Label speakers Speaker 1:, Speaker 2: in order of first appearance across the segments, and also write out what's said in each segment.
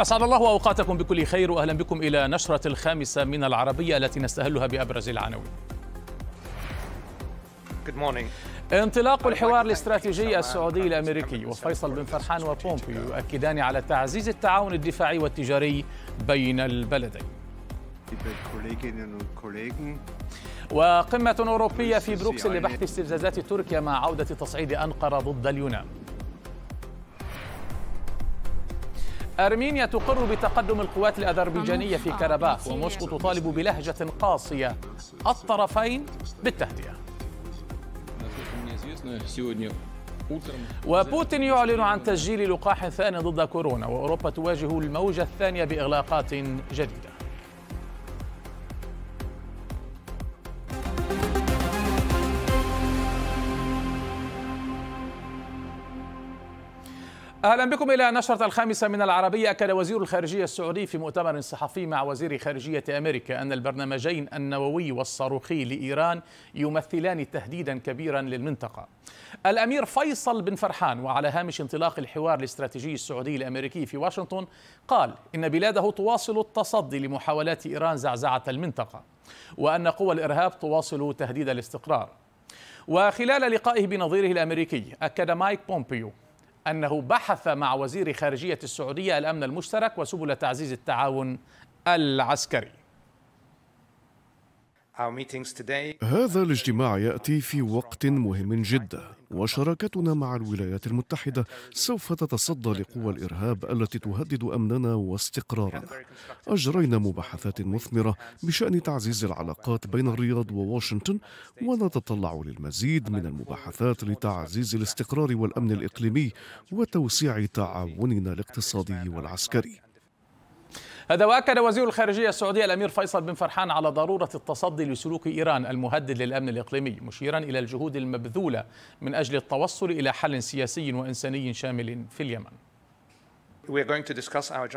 Speaker 1: أسعد الله أوقاتكم بكل خير وأهلا بكم إلى نشرة الخامسة من العربية التي نستهلها بأبرز العناوين Good morning. انطلاق الحوار الاستراتيجي السعودي الامريكي وفيصل بن فرحان وبومبيو يؤكدان على تعزيز التعاون الدفاعي والتجاري بين البلدين. وقمة أوروبية في بروكسل لبحث استفزازات تركيا مع عودة تصعيد أنقرة ضد اليونان. أرمينيا تقر بتقدم القوات الأذربيجانية في كرباخ وموسكو تطالب بلهجة قاسية الطرفين بالتهدئة وبوتين يعلن عن تسجيل لقاح ثاني ضد كورونا وأوروبا تواجه الموجة الثانية بإغلاقات جديدة اهلا بكم الى نشره الخامسه من العربيه اكد وزير الخارجيه السعودي في مؤتمر صحفي مع وزير خارجيه امريكا ان البرنامجين النووي والصاروخي لايران يمثلان تهديدا كبيرا للمنطقه. الامير فيصل بن فرحان وعلى هامش انطلاق الحوار الاستراتيجي السعودي الامريكي في واشنطن قال ان بلاده تواصل التصدي لمحاولات ايران زعزعه المنطقه وان قوى الارهاب تواصل تهديد الاستقرار. وخلال لقائه بنظيره الامريكي اكد مايك بومبيو أنه بحث مع وزير خارجية السعودية الأمن المشترك وسبل تعزيز التعاون العسكري
Speaker 2: هذا الاجتماع ياتي في وقت مهم جدا وشراكتنا مع الولايات المتحده سوف تتصدى لقوى الارهاب التي تهدد امننا واستقرارنا اجرينا مباحثات مثمره بشان تعزيز العلاقات بين الرياض وواشنطن ونتطلع للمزيد من المباحثات لتعزيز الاستقرار والامن الاقليمي وتوسيع تعاوننا الاقتصادي والعسكري
Speaker 1: هذا وأكد وزير الخارجية السعودية الأمير فيصل بن فرحان على ضرورة التصدي لسلوك إيران المهدد للأمن الإقليمي مشيرا إلى الجهود المبذولة من أجل التوصل إلى حل سياسي وإنساني شامل في اليمن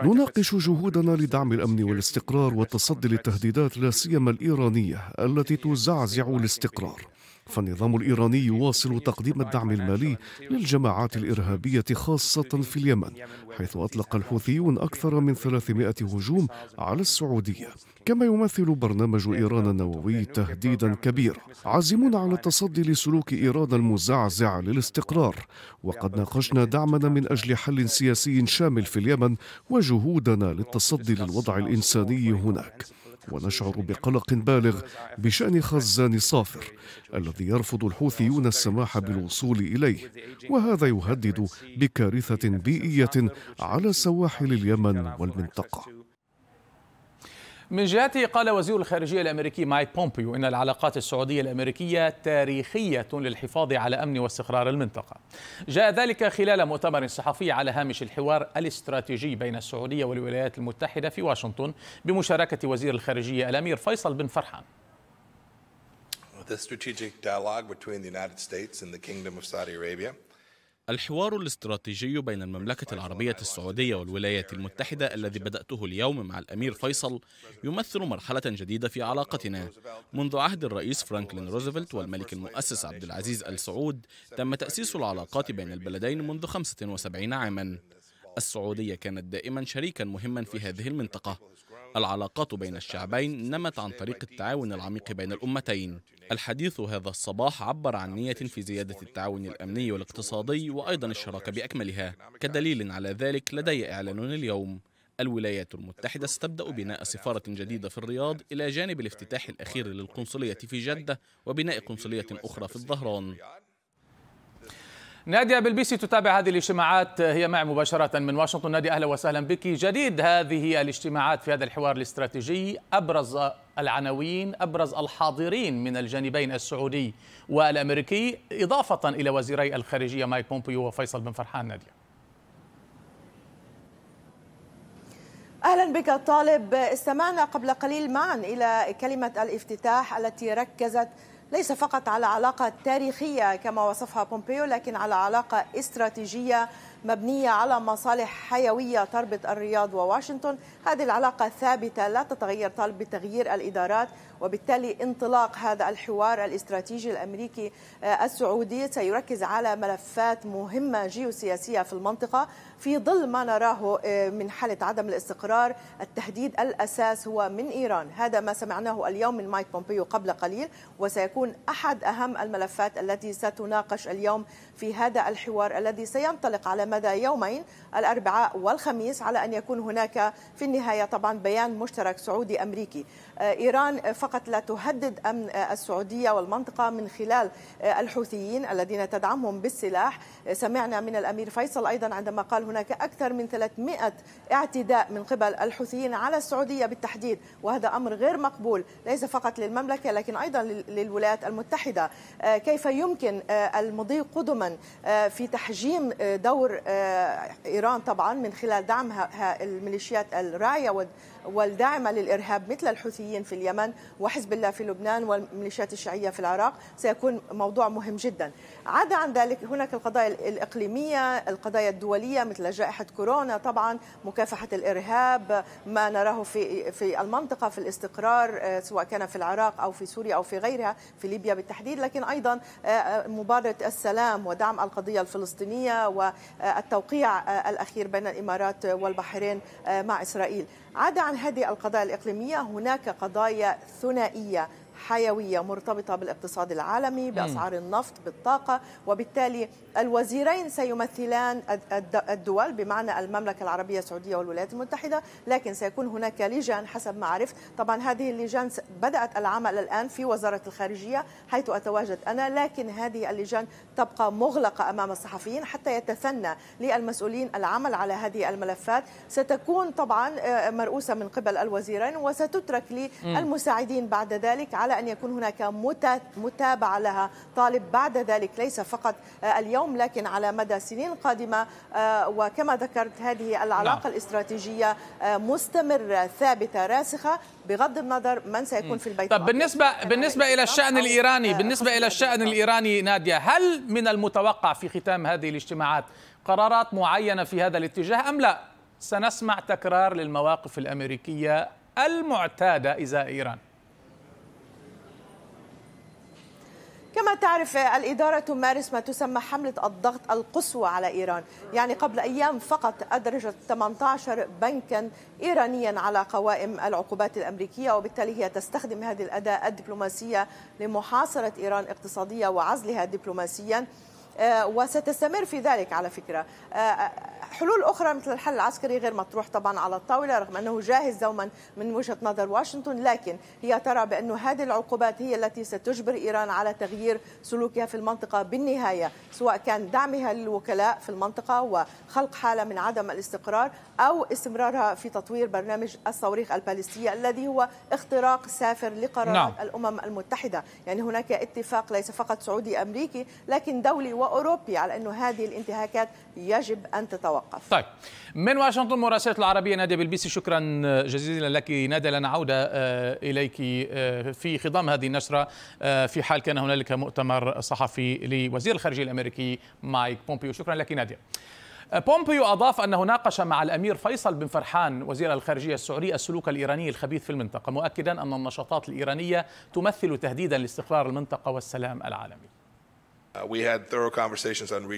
Speaker 2: نناقش جهودنا لدعم الامن والاستقرار والتصدي للتهديدات لا سيما الايرانيه التي تزعزع الاستقرار فالنظام الإيراني يواصل تقديم الدعم المالي للجماعات الإرهابية خاصة في اليمن حيث أطلق الحوثيون أكثر من 300 هجوم على السعودية كما يمثل برنامج إيران النووي تهديدا كبيرا عازمون على التصدي لسلوك إيران المزعزع للاستقرار وقد ناقشنا دعمنا من أجل حل سياسي شامل في اليمن وجهودنا للتصدي للوضع الإنساني هناك ونشعر بقلق بالغ بشان خزان صافر الذي يرفض الحوثيون السماح بالوصول اليه وهذا يهدد بكارثه بيئيه على سواحل اليمن والمنطقه
Speaker 1: من جهته قال وزير الخارجية الأمريكي مايك بومبيو إن العلاقات السعودية الأمريكية تاريخية للحفاظ على أمن واستقرار المنطقة جاء ذلك خلال مؤتمر صحفي على هامش الحوار الاستراتيجي بين السعودية والولايات المتحدة في واشنطن بمشاركة وزير الخارجية الأمير فيصل بن فرحان
Speaker 3: The strategic dialogue between the United States and the Kingdom of Saudi Arabia
Speaker 4: الحوار الاستراتيجي بين المملكة العربية السعودية والولايات المتحدة الذي بدأته اليوم مع الأمير فيصل يمثل مرحلة جديدة في علاقتنا منذ عهد الرئيس فرانكلين روزفلت والملك المؤسس عبد العزيز آل سعود تم تأسيس العلاقات بين البلدين منذ 75 عاما السعودية كانت دائما شريكا مهما في هذه المنطقة العلاقات بين الشعبين نمت عن طريق التعاون العميق بين الأمتين الحديث هذا الصباح عبر عن نية في زيادة التعاون الأمني والاقتصادي وأيضا الشراكة بأكملها كدليل على ذلك لدي إعلان اليوم الولايات المتحدة ستبدأ بناء سفارة جديدة في الرياض إلى جانب الافتتاح الأخير للقنصلية في جدة وبناء قنصلية أخرى في الظهران
Speaker 1: نادية بلبيسي تتابع هذه الاجتماعات هي معي مباشرة من واشنطن نادية أهلا وسهلا بك جديد هذه الاجتماعات في هذا الحوار الاستراتيجي أبرز العناوين أبرز الحاضرين من الجانبين السعودي والأمريكي إضافة إلى وزيري الخارجية مايك بومبيو وفيصل بن فرحان نادية
Speaker 5: اهلا بك طالب استمعنا قبل قليل معا الى كلمه الافتتاح التي ركزت ليس فقط على علاقة تاريخية كما وصفها بومبيو لكن على علاقة استراتيجية مبنية على مصالح حيوية تربط الرياض وواشنطن هذه العلاقة ثابتة لا تتغير طالب بتغيير الإدارات وبالتالي انطلاق هذا الحوار الاستراتيجي الامريكي آه، السعودي سيركز على ملفات مهمه جيوسياسيه في المنطقه في ظل ما نراه آه، من حاله عدم الاستقرار التهديد الاساس هو من ايران هذا ما سمعناه اليوم من مايك بومبيو قبل قليل وسيكون احد اهم الملفات التي ستناقش اليوم في هذا الحوار الذي سينطلق على مدى يومين الاربعاء والخميس على ان يكون هناك في النهايه طبعا بيان مشترك سعودي امريكي آه، إيران فقط لا تهدد أمن آه، السعودية والمنطقة من خلال آه، الحوثيين الذين تدعمهم بالسلاح سمعنا من الأمير فيصل أيضا عندما قال هناك أكثر من 300 اعتداء من قبل الحوثيين على السعودية بالتحديد وهذا أمر غير مقبول ليس فقط للمملكة لكن أيضا للولايات المتحدة كيف يمكن المضي قدما في تحجيم دور إيران طبعا من خلال دعم الميليشيات الراية والداعمة للإرهاب مثل الحوثيين في اليمن وحزب الله في لبنان والميليشيات الشيعية في العراق سيكون موضوع مهم جدا عدا عن ذلك هناك القضايا الإقليمية القضايا الدولية مثل جائحة كورونا طبعا مكافحة الإرهاب ما نراه في في المنطقة في الاستقرار آه، سواء كان في العراق أو في سوريا أو في غيرها في ليبيا بالتحديد لكن أيضا آه، آه، مبادرة السلام ودعم القضية الفلسطينية والتوقيع الأخير بين الإمارات والبحرين مع إسرائيل عدا عن هذه القضايا الإقليمية هناك قضايا ثنائية حيوية مرتبطة بالاقتصاد العالمي بأسعار النفط بالطاقة وبالتالي الوزيرين سيمثلان الدول بمعنى المملكة العربية السعودية والولايات المتحدة لكن سيكون هناك لجان حسب ما عرفت طبعا هذه اللجان بدأت العمل الآن في وزارة الخارجية حيث أتواجد أنا لكن هذه اللجان تبقى مغلقة أمام الصحفيين حتى يتثنى للمسؤولين العمل على هذه الملفات ستكون طبعا آه، مرؤوسة من قبل الوزيرين وستترك للمساعدين بعد ذلك على أن يكون هناك متابعة لها طالب بعد ذلك ليس فقط آه، اليوم لكن على مدى سنين قادمة آه، وكما ذكرت هذه العلاقة لا. نعم. الاستراتيجية آه، مستمرة ثابتة راسخة بغض النظر من سيكون في البيت طب بالنسبة
Speaker 1: بالنسبة إلى الشأن الإيراني بالنسبة إلى الشأن الإيراني نادية هل من المتوقع في ختام هذه الاجتماعات قرارات معينة في هذا الاتجاه أم لا؟ سنسمع تكرار للمواقف الأمريكية المعتادة إزاء إيران
Speaker 5: كما تعرف الإدارة تمارس ما تسمى حملة الضغط القصوى على إيران يعني قبل أيام فقط أدرجت 18 بنكا إيرانيا على قوائم العقوبات الأمريكية وبالتالي هي تستخدم هذه الأداة الدبلوماسية لمحاصرة إيران اقتصادية وعزلها دبلوماسيا آه، وستستمر في ذلك على فكرة آه، آه، حلول أخرى مثل الحل العسكري غير مطروح طبعا على الطاولة رغم أنه جاهز دوما من وجهة نظر واشنطن لكن هي ترى بأن هذه العقوبات هي التي ستجبر إيران على تغيير سلوكها في المنطقة بالنهاية سواء كان دعمها للوكلاء في المنطقة وخلق حالة من عدم الاستقرار أو استمرارها في تطوير برنامج الصواريخ البالستية الذي هو اختراق سافر لقرارات نعم. الأمم المتحدة يعني هناك اتفاق ليس فقط سعودي أمريكي لكن دولي و وأوروبي على أنه هذه الانتهاكات يجب أن تتوقف
Speaker 1: طيب من واشنطن مراسلة العربية نادية بالبيسي شكرا جزيلا لك نادية لنعود آه، إليك آه، في خضام هذه النشرة آه، في حال كان هنالك مؤتمر صحفي لوزير الخارجية الأمريكي مايك بومبيو شكرا لك نادية بومبيو أضاف أنه ناقش مع الأمير فيصل بن فرحان وزير الخارجية السعودية السلوك الإيراني الخبيث في المنطقة مؤكدا أن النشاطات الإيرانية تمثل تهديدا لاستقرار المنطقة والسلام العالمي
Speaker 4: Uh,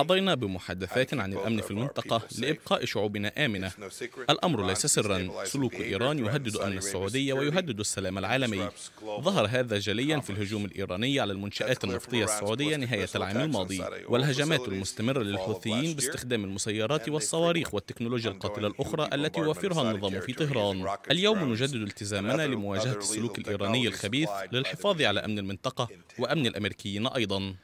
Speaker 4: حضينا بمحادثات عن الأمن في المنطقة لإبقاء شعوبنا آمنة الأمر ليس سرا سلوك إيران يهدد أمن السعودية ويهدد السلام العالمي ظهر هذا جليا في الهجوم الإيراني على المنشآت النفطية السعودية نهاية العام الماضي والهجمات المستمرة للحوثيين باستخدام المسيرات والصواريخ والتكنولوجيا القاتلة الأخرى التي يوفرها النظام في طهران اليوم نجدد التزامنا لمواجهة السلوك الإيراني الخبيث للحفاظ على أمن المنطقة وأمن الأمريكيين أيضاً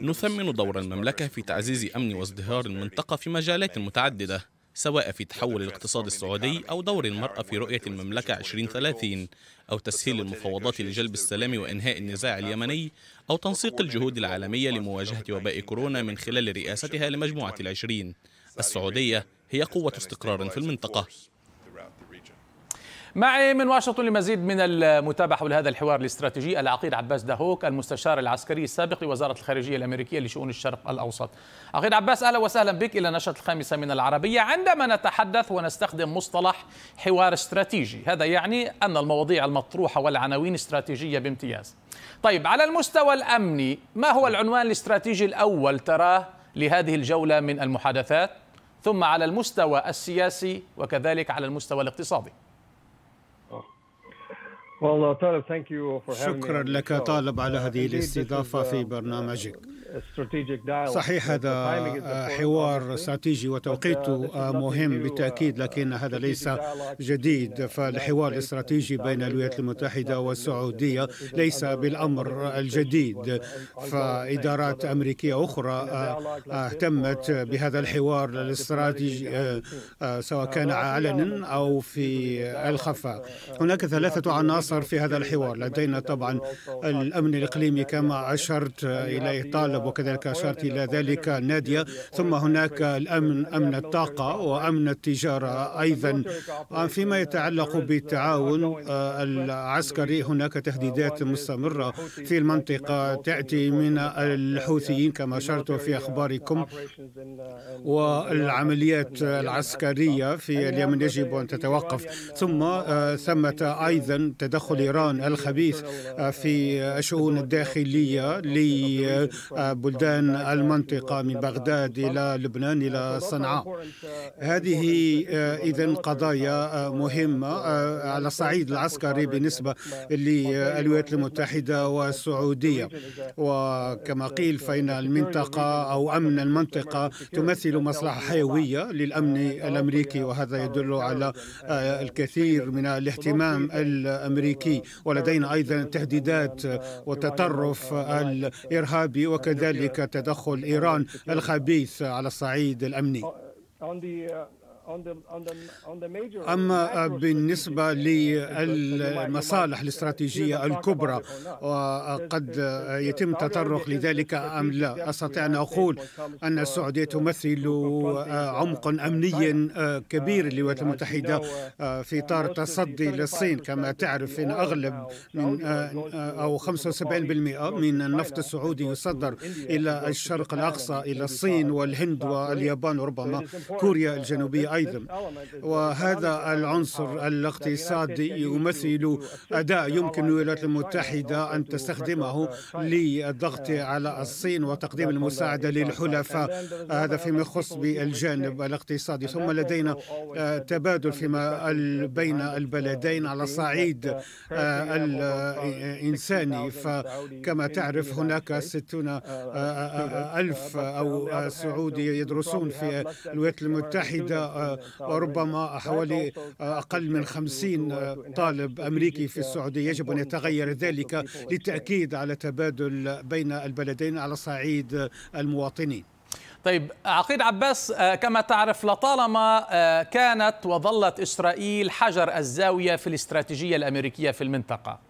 Speaker 4: نثمن دور المملكة في تعزيز أمن وازدهار المنطقة في مجالات متعددة سواء في تحول الاقتصاد السعودي أو دور المرأة في رؤية المملكة 2030 أو تسهيل المفاوضات لجلب السلام وإنهاء النزاع اليمني أو تنسيق الجهود العالمية لمواجهة وباء كورونا من خلال رئاستها لمجموعة العشرين السعودية هي قوة استقرار في المنطقة
Speaker 1: معي من واشنطن لمزيد من المتابعة حول هذا الحوار الاستراتيجي العقيد عباس دهوك المستشار العسكري السابق لوزارة الخارجية الأمريكية لشؤون الشرق الأوسط عقيد عباس أهلا وسهلا بك إلى نشرة الخامسة من العربية عندما نتحدث ونستخدم مصطلح حوار استراتيجي هذا يعني أن المواضيع المطروحة والعناوين استراتيجية بامتياز طيب على المستوى الأمني ما هو العنوان الاستراتيجي الأول تراه لهذه الجولة من المحادثات ثم على المستوى السياسي وكذلك على المستوى الاقتصادي
Speaker 6: شكرا لك طالب على هذه الاستضافة في uh, برنامجك صحيح هذا حوار استراتيجي uh, وتوقيته مهم بالتأكيد لكن هذا ليس جديد uh, فالحوار الاستراتيجي بين الولايات المتحدة والسعودية ليس بالأمر uh, الجديد فإدارات أمريكية أخرى آه، اهتمت بهذا الحوار الاستراتيجي آه، hmm. آه، سواء كان علنا أو في الخفاء هناك ثلاثة عناصر في هذا الحوار لدينا طبعا الأمن الإقليمي كما أشرت إليه طالب الطلب وكذلك أشرت إلى ذلك نادية ثم هناك الأمن أمن الطاقة وأمن التجارة أيضا فيما يتعلق بالتعاون آه، العسكري هناك تهديدات مستمرة في المنطقة تأتي من الحوثيين كما أشرت في أخباركم والعمليات العسكرية في اليمن يجب أن تتوقف ثم آه، ثمة أيضا تدخل إيران الخبيث آه، في الشؤون الداخلية بلدان المنطقة من بغداد إلى لبنان إلى صنعاء هذه آه، إذا قضايا آه، مهمة آه، على الصعيد العسكري بالنسبة للولايات المتحدة والسعودية وكما قيل فإن المنطقة أو أمن المنطقة تمثل مصلحة حيوية للأمن الأمريكي وهذا يدل على الكثير من الاهتمام الأمريكي ولدينا أيضا تهديدات وتطرف الإرهابي وكذلك وكذلك تدخل إيران الخبيث على الصعيد الأمني أما بالنسبة للمصالح الاستراتيجية الكبرى وقد يتم التطرق لذلك أم لا أستطيع أن أقول أن السعودية uh, تمثل uh, uh, عمقا أمني كبير للولايات المتحدة في إطار التصدي للصين كما تعرف أن أغلب من أو 75% من النفط السعودي يصدر إلى الشرق الأقصى إلى الصين والهند واليابان وربما كوريا الجنوبية أيضا وهذا العنصر الاقتصادي يمثل أداء يمكن الولايات المتحدة أن تستخدمه للضغط على الصين وتقديم المساعدة للحلفاء هذا فيما يخص بالجانب الاقتصادي ثم لدينا تبادل فيما بين البلدين على صعيد الإنساني فكما تعرف هناك ستون ألف أو سعودي يدرسون في الولايات المتحدة وربما آه، حوالي أقل من 50 آه، طالب أمريكي في السعودية يجب أن يتغير ذلك للتأكيد على تبادل بين البلدين على صعيد المواطنين
Speaker 1: طيب عقيد عباس آه، كما تعرف لطالما كانت وظلت إسرائيل حجر الزاوية في الاستراتيجية الأمريكية في المنطقة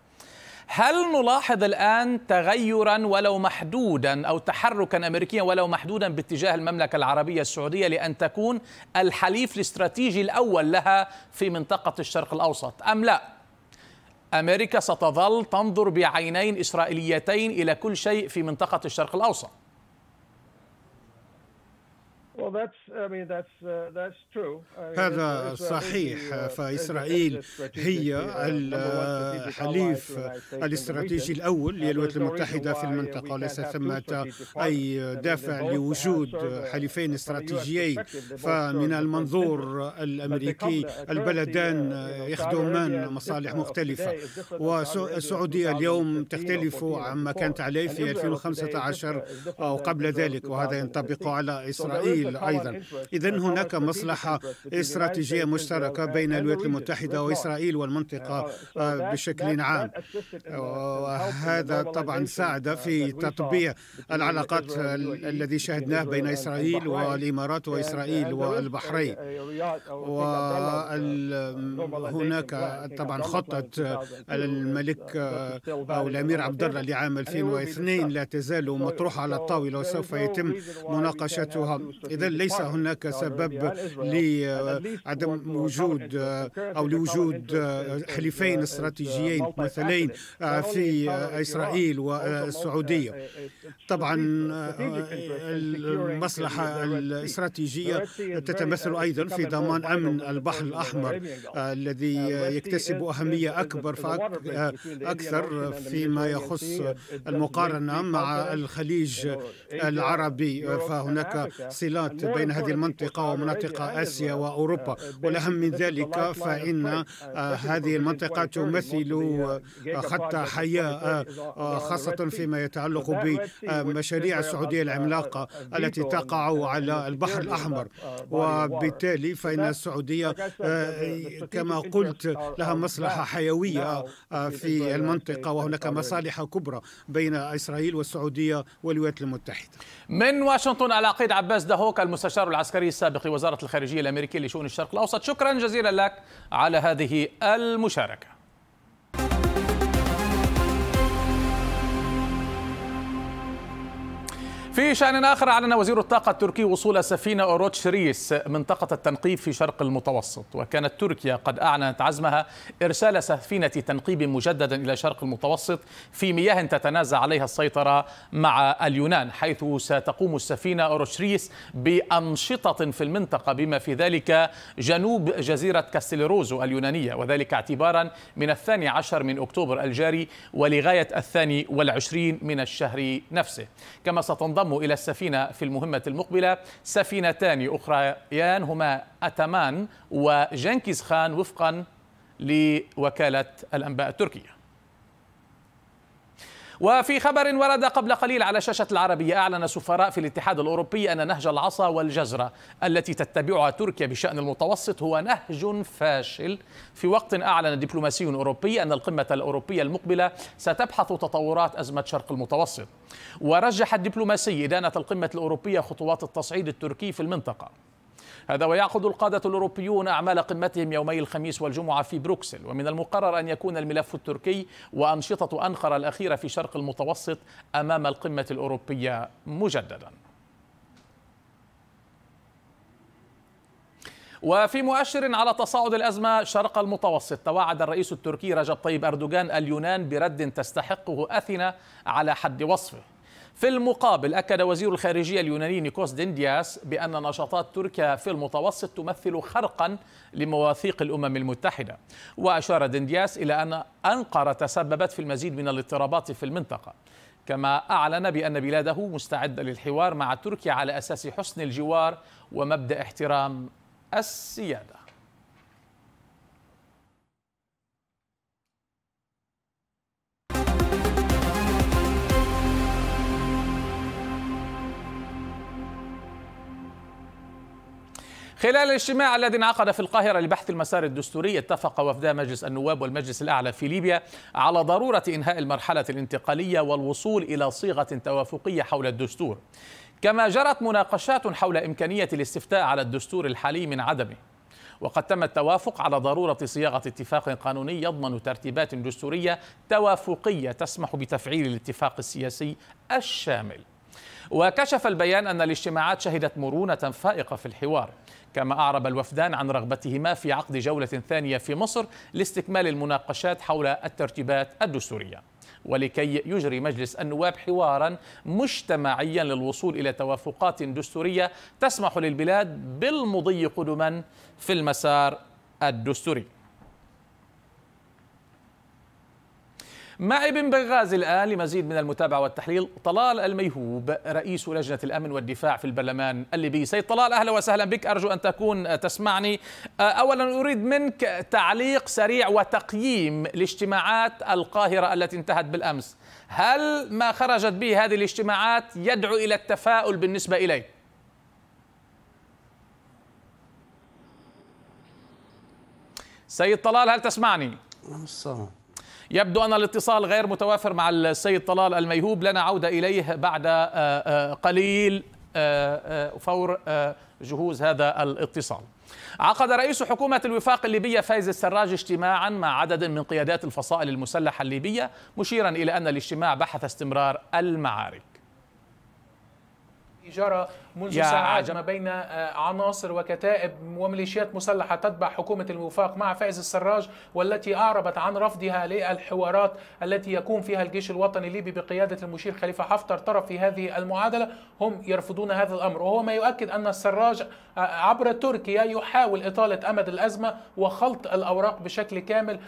Speaker 1: هل نلاحظ الآن تغيرا ولو محدودا أو تحركا أمريكيا ولو محدودا باتجاه المملكة العربية السعودية لأن تكون الحليف الاستراتيجي الأول لها في منطقة الشرق الأوسط أم لا؟ أمريكا ستظل تنظر بعينين إسرائيليتين إلى كل شيء في منطقة الشرق الأوسط
Speaker 6: هذا صحيح فإسرائيل هي uh, الحليف الاستراتيجي الأول للولايات المتحدة في المنطقة ليس ثمة أي دافع لوجود uh, حليفين استراتيجيين فمن المنظور الأمريكي البلدان uh, يخدمان مصالح مختلفة والسعودية اليوم تختلف عما كانت عليه في 2015 أو قبل ذلك وهذا ينطبق على إسرائيل أيضا إذا هناك مصلحة استراتيجية مشتركة بين الولايات المتحدة وإسرائيل والمنطقة uh, uh, بشكل عام وهذا uh, طبعا ساعد في تطبيع العلاقات الذي شهدناه بين إسرائيل والإمارات وإسرائيل والبحرين وهناك طبعا خطة الملك أو الأمير عبد الله لعام 2002 لا تزال مطروحة على الطاولة وسوف يتم مناقشتها إذا ليس هناك سبب لعدم وجود أو لوجود حليفين استراتيجيين مثلين آه، في آه، إسرائيل آه، والسعودية طبعا المصلحة الاستراتيجية تتمثل أيضا في ضمان أمن البحر الأحمر الذي uh, يكتسب أهمية أكبر أكثر فيما يخص المقارنة مع الخليج العربي فهناك صلات العلاقات بين هذه المنطقة ومناطق آسيا وأوروبا uh, والأهم من ذلك فإن هذه المنطقة تمثل خط حياة uh, خاصة فيما يتعلق بمشاريع uh, السعودية العملاقة التي تقع على البحر الأحمر وبالتالي فإن السعودية كما قلت لها مصلحة حيوية في المنطقة وهناك مصالح كبرى بين إسرائيل والسعودية والولايات المتحدة
Speaker 1: من واشنطن العقيد عباس دهوك المستشار العسكري السابق لوزارة الخارجية الأمريكية لشؤون الشرق الأوسط شكرا جزيلا لك على هذه المشاركة في شأن آخر أعلن وزير الطاقة التركي وصول سفينة أوروتشريس منطقة التنقيب في شرق المتوسط وكانت تركيا قد أعلنت عزمها إرسال سفينة تنقيب مجددا إلى شرق المتوسط في مياه تتنازع عليها السيطرة مع اليونان حيث ستقوم السفينة أوروتشريس بأنشطة في المنطقة بما في ذلك جنوب جزيرة كاستيلروزو اليونانية وذلك اعتبارا من الثاني عشر من أكتوبر الجاري ولغاية الثاني والعشرين من الشهر نفسه كما ستنضم يضم إلى السفينة في المهمة المقبلة سفينتان أخريان هما أتمان وجنكيز خان وفقا لوكالة الأنباء التركية وفي خبر ورد قبل قليل على شاشة العربية أعلن سفراء في الاتحاد الأوروبي أن نهج العصا والجزرة التي تتبعها تركيا بشأن المتوسط هو نهج فاشل في وقت أعلن دبلوماسي أوروبي أن القمة الأوروبية المقبلة ستبحث تطورات أزمة شرق المتوسط ورجح الدبلوماسي إدانة القمة الأوروبية خطوات التصعيد التركي في المنطقة هذا ويعقد القادة الأوروبيون أعمال قمتهم يومي الخميس والجمعة في بروكسل ومن المقرر أن يكون الملف التركي وأنشطة أنقرة الأخيرة في شرق المتوسط أمام القمة الأوروبية مجدداً وفي مؤشر على تصاعد الأزمة شرق المتوسط توعد الرئيس التركي رجب طيب أردوغان اليونان برد تستحقه أثينا على حد وصفه في المقابل أكد وزير الخارجية اليوناني نيكوس دندياس بأن نشاطات تركيا في المتوسط تمثل خرقا لمواثيق الأمم المتحدة وأشار دندياس إلى أن أنقرة تسببت في المزيد من الاضطرابات في المنطقة كما أعلن بأن بلاده مستعدة للحوار مع تركيا على أساس حسن الجوار ومبدأ احترام السيادة خلال الاجتماع الذي انعقد في القاهرة لبحث المسار الدستوري اتفق وفدا مجلس النواب والمجلس الأعلى في ليبيا على ضرورة إنهاء المرحلة الانتقالية والوصول إلى صيغة توافقية حول الدستور كما جرت مناقشات حول إمكانية الاستفتاء على الدستور الحالي من عدمه وقد تم التوافق على ضرورة صياغة اتفاق قانوني يضمن ترتيبات دستورية توافقية تسمح بتفعيل الاتفاق السياسي الشامل وكشف البيان أن الاجتماعات شهدت مرونة فائقة في الحوار كما أعرب الوفدان عن رغبتهما في عقد جولة ثانية في مصر لاستكمال المناقشات حول الترتيبات الدستورية ولكي يجري مجلس النواب حوارا مجتمعيا للوصول الى توافقات دستوريه تسمح للبلاد بالمضي قدما في المسار الدستوري مع ابن بغازي الآن لمزيد من المتابعة والتحليل طلال الميهوب رئيس لجنة الأمن والدفاع في البرلمان الليبي سيد طلال أهلا وسهلا بك أرجو أن تكون آه، تسمعني آه، أولا أريد منك تعليق سريع وتقييم لاجتماعات القاهرة التي انتهت بالأمس هل ما خرجت به هذه الاجتماعات يدعو إلى التفاؤل بالنسبة إليك سيد طلال هل تسمعني؟ نعم، السلام يبدو أن الاتصال غير متوافر مع السيد طلال الميهوب لنا عودة إليه بعد آه، آه، قليل آه، فور جهوز هذا الاتصال عقد رئيس حكومة الوفاق الليبية فايز السراج اجتماعا مع عدد من قيادات الفصائل المسلحة الليبية مشيرا إلى أن الاجتماع بحث استمرار المعارك جرى منذ ساعات ما بين آه، عناصر وكتائب وميليشيات مسلحة تتبع حكومة الوفاق مع فائز السراج والتي أعربت عن رفضها للحوارات التي يقوم فيها الجيش الوطني الليبي بقيادة المشير خليفة حفتر طرف في هذه المعادلة هم يرفضون هذا الأمر وهو ما يؤكد أن السراج آه، عبر تركيا يحاول إطالة أمد الأزمة وخلط الأوراق بشكل كامل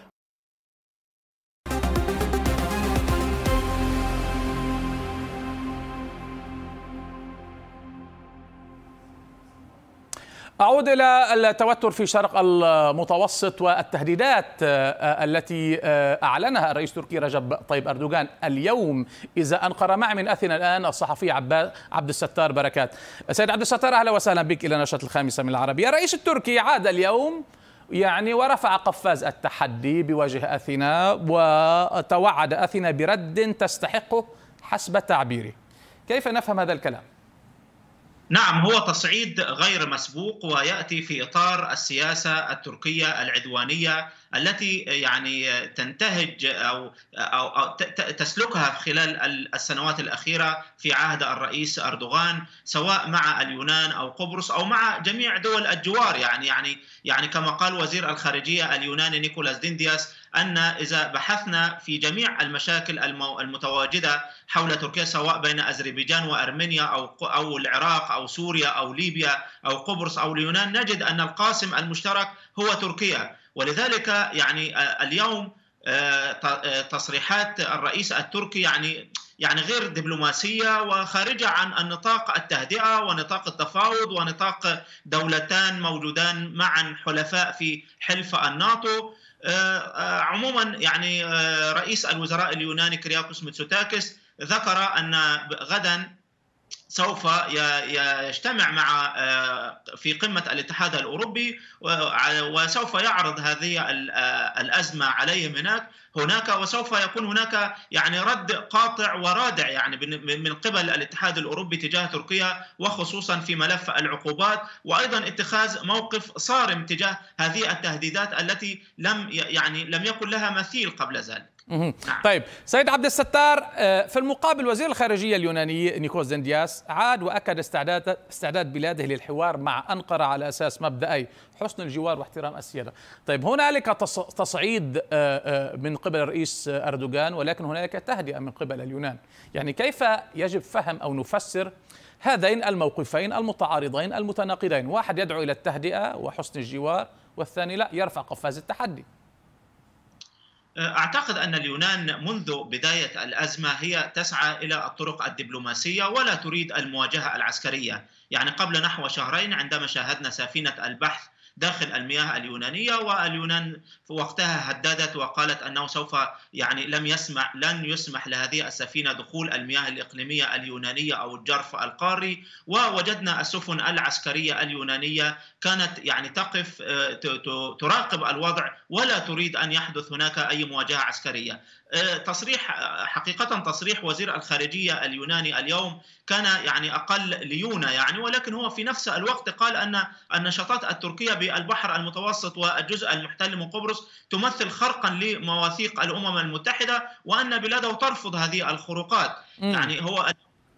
Speaker 1: أعود إلى التوتر في شرق المتوسط والتهديدات آه، آه، التي آه، أعلنها الرئيس التركي رجب طيب أردوغان اليوم إذا أنقر معي من أثينا الآن الصحفي عبد الستار بركات سيد عبد الستار أهلا وسهلا بك إلى نشرة الخامسة من العربية الرئيس التركي عاد اليوم يعني ورفع قفاز التحدي بوجه أثينا وتوعد أثينا برد تستحقه حسب تعبيره كيف نفهم هذا الكلام؟
Speaker 7: نعم هو تصعيد غير مسبوق وياتي في اطار السياسه التركيه العدوانيه التي يعني تنتهج او او تسلكها خلال السنوات الاخيره في عهد الرئيس اردوغان سواء مع اليونان او قبرص او مع جميع دول الجوار يعني يعني يعني كما قال وزير الخارجيه اليوناني نيكولاس ديندياس ان اذا بحثنا في جميع المشاكل المتواجده حول تركيا سواء بين اذربيجان وارمينيا او او العراق او سوريا او ليبيا او قبرص او اليونان نجد ان القاسم المشترك هو تركيا ولذلك يعني اليوم تصريحات الرئيس التركي يعني يعني غير دبلوماسيه وخارجه عن النطاق التهدئه ونطاق التفاوض ونطاق دولتان موجودان معا حلفاء في حلف الناتو آه، آه، عموما يعني آه، رئيس الوزراء اليوناني كرياكوس ميتسوتاكس ذكر ان غدا سوف يجتمع مع آه، في قمه الاتحاد الاوروبي وسوف يعرض هذه آه، الازمه عليهم هناك هناك وسوف يكون هناك يعني رد قاطع ورادع يعني من قبل الاتحاد الاوروبي تجاه تركيا وخصوصا في ملف العقوبات وايضا اتخاذ موقف صارم تجاه هذه التهديدات التي لم يعني لم يكن لها مثيل قبل ذلك.
Speaker 1: نعم. طيب سيد عبد الستار آه، في المقابل وزير الخارجيه اليوناني نيكوس زندياس عاد واكد استعداد استعداد بلاده للحوار مع انقره على اساس مبداي حسن الجوار واحترام السياده. طيب هنالك تصعيد آه، آه، من قبل الرئيس اردوغان ولكن هنالك تهدئه من قبل اليونان. يعني كيف يجب فهم او نفسر هذين الموقفين المتعارضين المتناقضين، واحد يدعو الى التهدئه وحسن الجوار والثاني لا يرفع قفاز التحدي.
Speaker 7: اعتقد ان اليونان منذ بدايه الازمه هي تسعى الى الطرق الدبلوماسيه ولا تريد المواجهه العسكريه، يعني قبل نحو شهرين عندما شاهدنا سفينه البحث داخل المياه اليونانيه واليونان في وقتها هددت وقالت انه سوف يعني لم يسمح لن يسمح لهذه السفينه دخول المياه الاقليميه اليونانيه او الجرف القاري ووجدنا السفن العسكريه اليونانيه كانت يعني تقف آه، تراقب الوضع ولا تريد ان يحدث هناك اي مواجهه عسكريه آه، تصريح آه، حقيقة تصريح وزير الخارجية اليوناني اليوم كان يعني أقل ليونة يعني ولكن هو في نفس الوقت قال أن النشاطات التركية بالبحر المتوسط والجزء المحتل من قبرص تمثل خرقا لمواثيق الأمم المتحدة وأن بلاده ترفض هذه الخروقات يعني هو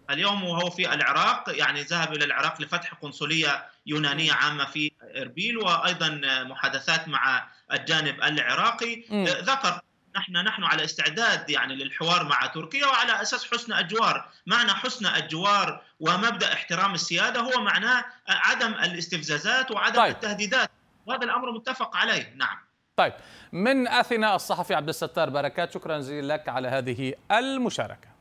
Speaker 7: اليوم وهو في العراق يعني ذهب إلى العراق لفتح قنصلية يونانية عامة في إربيل وأيضا محادثات مع الجانب العراقي آه، ذكر نحن نحن على استعداد يعني للحوار مع تركيا وعلى اساس حسن الجوار، معنى حسن الجوار ومبدا احترام السياده هو معناه عدم الاستفزازات وعدم طيب. التهديدات، وهذا الامر متفق عليه، نعم. طيب من
Speaker 1: اثينا الصحفي عبد الستار بركات شكرا جزيلا لك على هذه المشاركه.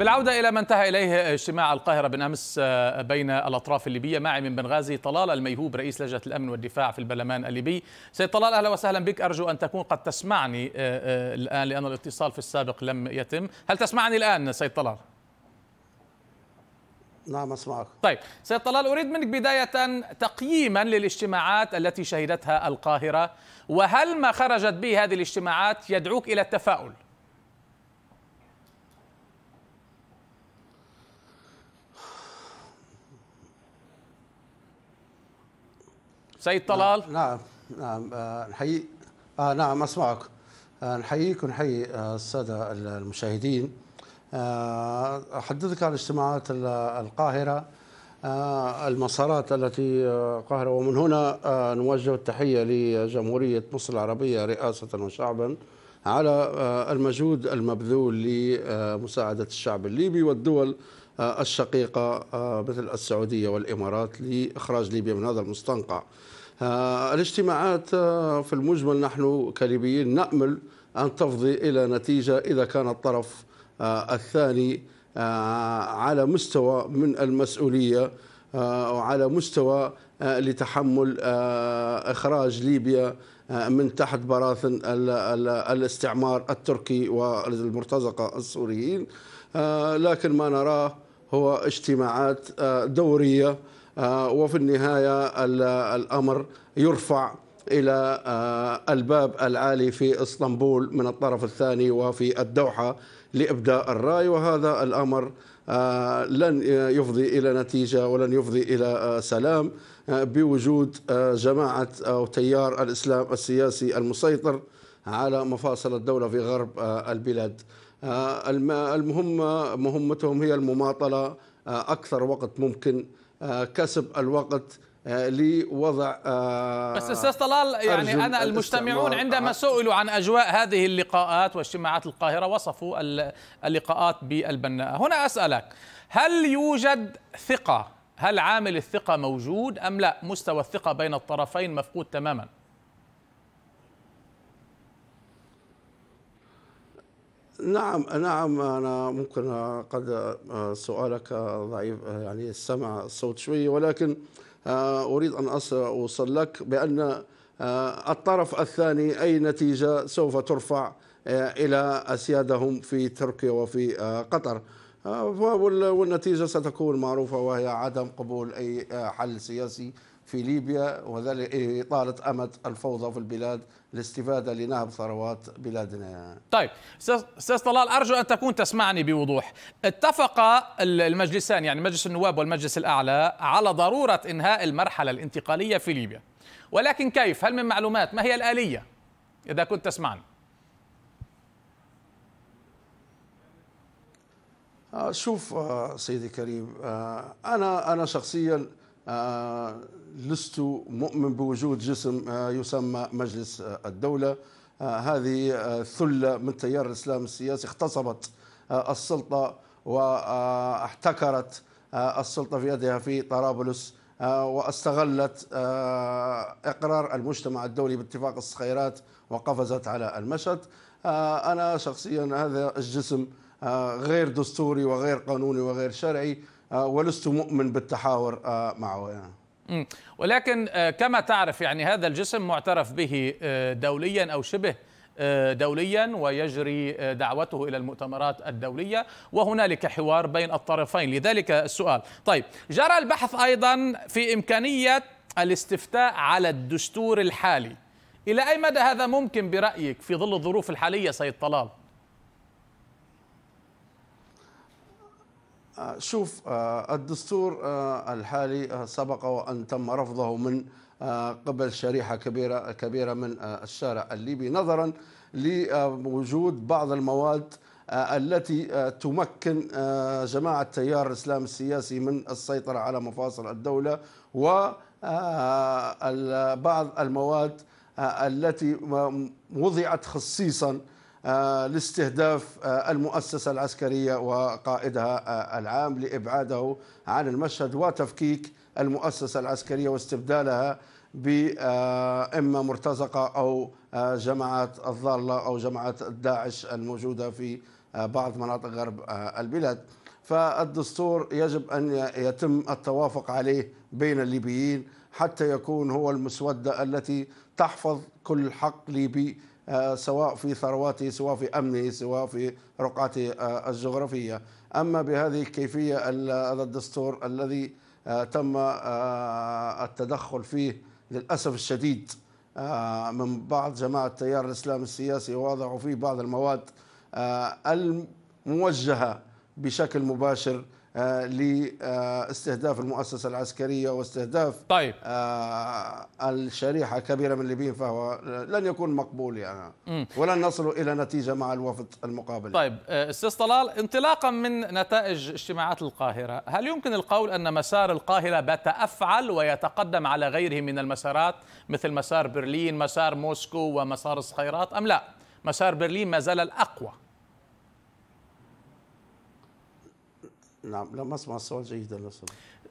Speaker 1: بالعودة إلى ما انتهى إليه اجتماع القاهرة بالأمس آه، بين الأطراف الليبية معي من بنغازي طلال الميهوب رئيس لجنة الأمن والدفاع في البرلمان الليبي سيد طلال أهلا وسهلا بك أرجو أن تكون قد تسمعني آه، آه، الآن لأن الاتصال في السابق لم يتم هل تسمعني الآن سيد طلال؟ نعم اسمعك طيب سيد طلال اريد منك بدايه تقييما للاجتماعات التي شهدتها القاهره وهل ما خرجت به هذه الاجتماعات يدعوك الى التفاؤل
Speaker 3: سيد طلال نعم نعم, نعم. آه، نحيي آه نعم اسمعك آه نحييك ونحيي آه، الساده المشاهدين آه احدثك عن اجتماعات القاهره آه المسارات التي القاهره آه، ومن هنا آه نوجه التحيه لجمهوريه مصر العربيه رئاسه وشعبا على المجهود المبذول لمساعده الشعب الليبي والدول آه، الشقيقة آه، مثل السعودية والإمارات لإخراج ليبيا من هذا المستنقع آه، الاجتماعات في المجمل نحن كليبيين نأمل أن تفضي إلى نتيجة إذا كان الطرف الثاني على مستوى من المسؤولية وعلى مستوى لتحمل إخراج ليبيا من تحت براثن الاستعمار التركي والمرتزقة السوريين لكن ما نراه هو اجتماعات آه، دورية آه، وفي النهاية الأمر يرفع إلى آه، الباب العالي في اسطنبول من الطرف الثاني وفي الدوحة لإبداء الرأي وهذا الأمر لن يفضي إلى نتيجة ولن يفضي إلى سلام بوجود جماعة أو تيار الإسلام السياسي المسيطر على مفاصل الدولة في غرب البلاد آه، المهمة مهمتهم هي المماطلة آه، أكثر وقت ممكن آه، كسب الوقت لوضع بس استاذ طلال يعني انا المجتمعون
Speaker 1: عندما سئلوا عن اجواء هذه اللقاءات واجتماعات القاهره وصفوا اللقاءات بالبناءه، هنا اسالك هل يوجد ثقه؟ هل عامل الثقه موجود ام لا؟ مستوى الثقه بين الطرفين مفقود تماما؟
Speaker 3: نعم نعم انا ممكن قد آه، سؤالك ضعيف آه، يعني السمع الصوت شوي ولكن آه، اريد ان اوصل لك بان الطرف الثاني اي نتيجه سوف ترفع الى اسيادهم في تركيا وفي قطر والنتيجه ستكون معروفه وهي عدم قبول اي حل سياسي في ليبيا وذلك إيه، إطالة أمد الفوضى في البلاد الاستفادة لنهب ثروات بلادنا
Speaker 1: طيب أستاذ طلال أرجو أن تكون تسمعني بوضوح اتفق المجلسان يعني مجلس النواب والمجلس الأعلى على ضرورة إنهاء المرحلة الانتقالية في ليبيا ولكن كيف هل من معلومات ما هي الآلية إذا كنت تسمعني
Speaker 3: آه، شوف آه، سيدي كريم آه، أنا أنا شخصيا آه، لست مؤمن بوجود جسم آه، يسمى مجلس آه، الدولة هذه ثلة من تيار الإسلام السياسي اغتصبت السلطة واحتكرت السلطة في يدها في طرابلس واستغلت إقرار المجتمع الدولي باتفاق الصخيرات وقفزت على المشهد أنا شخصيا هذا الجسم غير دستوري وغير قانوني وغير شرعي آه، ولست مؤمن بالتحاور آه، معه يعني.
Speaker 1: ولكن كما تعرف يعني هذا الجسم معترف به دوليا او شبه دوليا ويجري دعوته الى المؤتمرات الدوليه وهنالك حوار بين الطرفين لذلك السؤال طيب جرى البحث ايضا في امكانيه الاستفتاء على الدستور الحالي الى اي مدى هذا ممكن برايك في ظل الظروف الحاليه سيد طلال
Speaker 3: شوف آه، الدستور آه، الحالي آه، سبق وان تم رفضه من قبل شريحه كبيره كبيره من الشارع الليبي نظرا لوجود بعض المواد التي تمكن جماعه تيار الاسلام السياسي من السيطره على مفاصل الدوله وبعض المواد التي وضعت خصيصا آه، لاستهداف آه، المؤسسة العسكرية وقائدها آه، العام لإبعاده عن المشهد وتفكيك المؤسسة العسكرية واستبدالها بإما مرتزقة أو جماعات الضالة أو جماعات داعش الموجودة في بعض مناطق غرب البلاد فالدستور يجب أن يتم التوافق عليه بين الليبيين حتى يكون هو المسودة التي تحفظ كل حق ليبي آه، سواء في ثرواته سواء في أمنه سواء في رقعته آه، الجغرافية أما بهذه الكيفية هذا الدستور الذي آه، تم التدخل فيه للأسف الشديد من بعض جماعة تيار الإسلام السياسي ووضعوا فيه بعض المواد الموجهة بشكل مباشر آه، لاستهداف المؤسسة العسكرية واستهداف طيب. آه، الشريحة الكبيرة من الليبيين فهو لن يكون مقبول يعني ولن نصل إلى نتيجة مع الوفد المقابل طيب
Speaker 1: آه، أستاذ طلال انطلاقا من نتائج اجتماعات القاهرة هل يمكن القول أن مسار القاهرة بات افعل ويتقدم على غيره من المسارات مثل مسار برلين مسار موسكو ومسار الصخيرات أم لا مسار برلين ما زال الأقوى
Speaker 3: نعم لم أسمع السؤال جيدا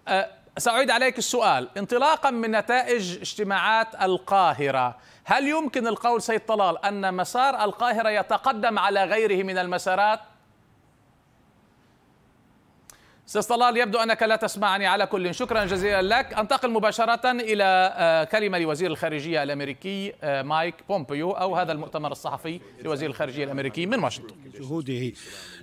Speaker 1: أه، سأعيد عليك السؤال انطلاقا من نتائج اجتماعات القاهرة هل يمكن القول سيد طلال أن مسار القاهرة يتقدم على غيره من المسارات استاذ طلال يبدو انك لا تسمعني على كل شكرا جزيلا لك انتقل مباشره الى آه، كلمه لوزير الخارجيه الامريكي آه، مايك بومبيو او هذا المؤتمر الصحفي لوزير الخارجيه الامريكي من واشنطن
Speaker 6: جهوده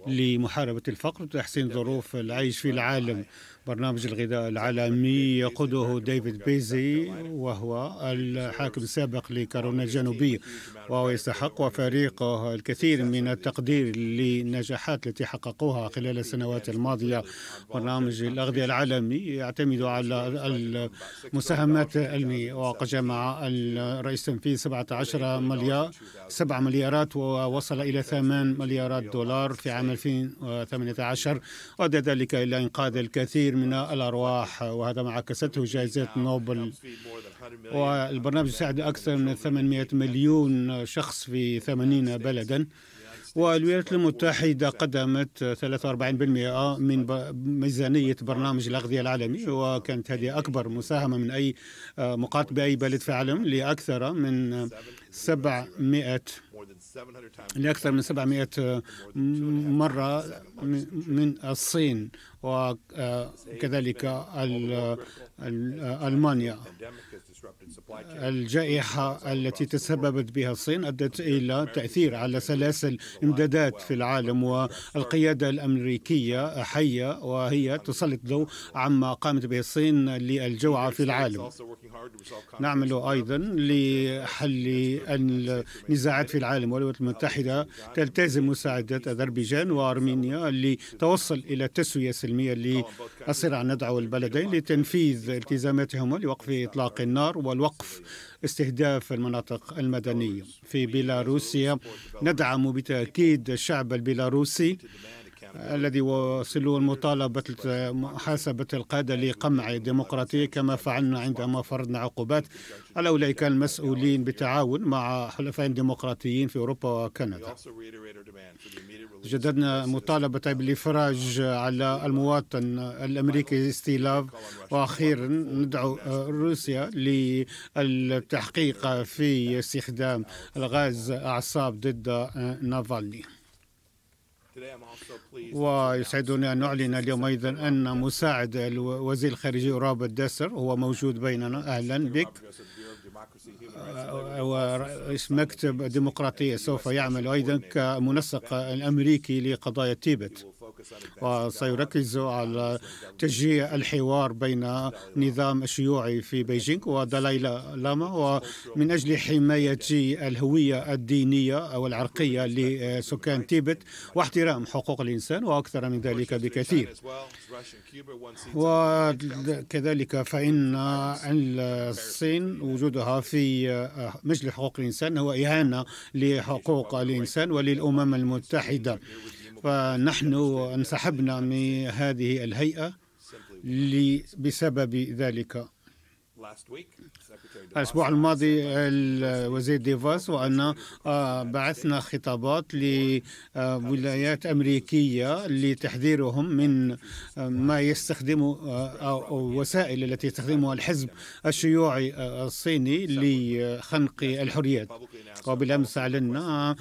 Speaker 6: لمحاربه الفقر وتحسين ظروف العيش في العالم برنامج الغذاء العالمي يقوده ديفيد بيزي وهو الحاكم السابق لكورونا الجنوبية وهو يستحق وفريقه الكثير من التقدير للنجاحات التي حققوها خلال السنوات الماضية برنامج الأغذية العالمي يعتمد على المساهمات العلمية وقد جمع الرئيس التنفيذي 17 مليار 7 مليارات ووصل إلى 8 مليارات دولار في عام 2018 أدى ذلك إلى إنقاذ الكثير من الأرواح وهذا ما عكسته جائزة نوبل والبرنامج يساعد أكثر من 800 مليون شخص في 80 بلدا والولايات المتحدة قدمت 43% من ميزانية برنامج الأغذية العالمي وكانت هذه أكبر مساهمة من أي آه، مقاطبة أي بلد في العالم لأكثر من 700 لأكثر من 700 مرة من الصين وكذلك ألمانيا الجائحة التي تسببت بها الصين أدت إلى تأثير على سلاسل إمدادات في العالم والقيادة الأمريكية حية وهي تسلط ضوء عما قامت به الصين للجوعة في العالم نعمل أيضا لحل النزاعات في العالم والولايات المتحدة تلتزم مساعدة أذربيجان وأرمينيا لتوصل إلى تسوية سلمية للصراع ندعو البلدين لتنفيذ التزاماتهما لوقف إطلاق النار والوقف وقف استهداف المناطق المدنية في بيلاروسيا ندعم بالتأكيد الشعب البيلاروسي الذي وصلوا المطالبة محاسبة القادة لقمع ديمقراطية كما فعلنا عندما فرضنا عقوبات على أولئك المسؤولين بالتعاون مع حلفاء ديمقراطيين في أوروبا وكندا جددنا مطالبة بالإفراج على المواطن الأمريكي ستيلاف وأخيرا ندعو روسيا للتحقيق في استخدام الغاز أعصاب ضد نافالني ويسعدني أن أعلن اليوم أيضا أن مساعد وزير الخارجية روبرت ديسر هو موجود بيننا أهلا بك آه، ورئيس مكتب الديمقراطية سوف يعمل أيضا كمنسق الأمريكي لقضايا تيبت وسيركز آه، على آه، تشجيع آه، الحوار بين نظام الشيوعي في بيجينغ ودلالا لاما ومن أجل حماية الهوية الدينية أو العرقية لسكان تيبت واحترام حقوق الإنسان وأكثر من ذلك بكثير وكذلك فإن الصين وجودها في مجلس حقوق الإنسان هو إهانة لحقوق الإنسان وللأمم المتحدة فنحن انسحبنا من هذه الهيئة بسبب ذلك الأسبوع الماضي الوزير ديفاس وانا آه، بعثنا خطابات لولايات أمريكية لتحذيرهم من آه، ما يستخدمه آه، أو وسائل التي يستخدمها الحزب الشيوعي الصيني لخنق الحريات وبالأمس أعلنا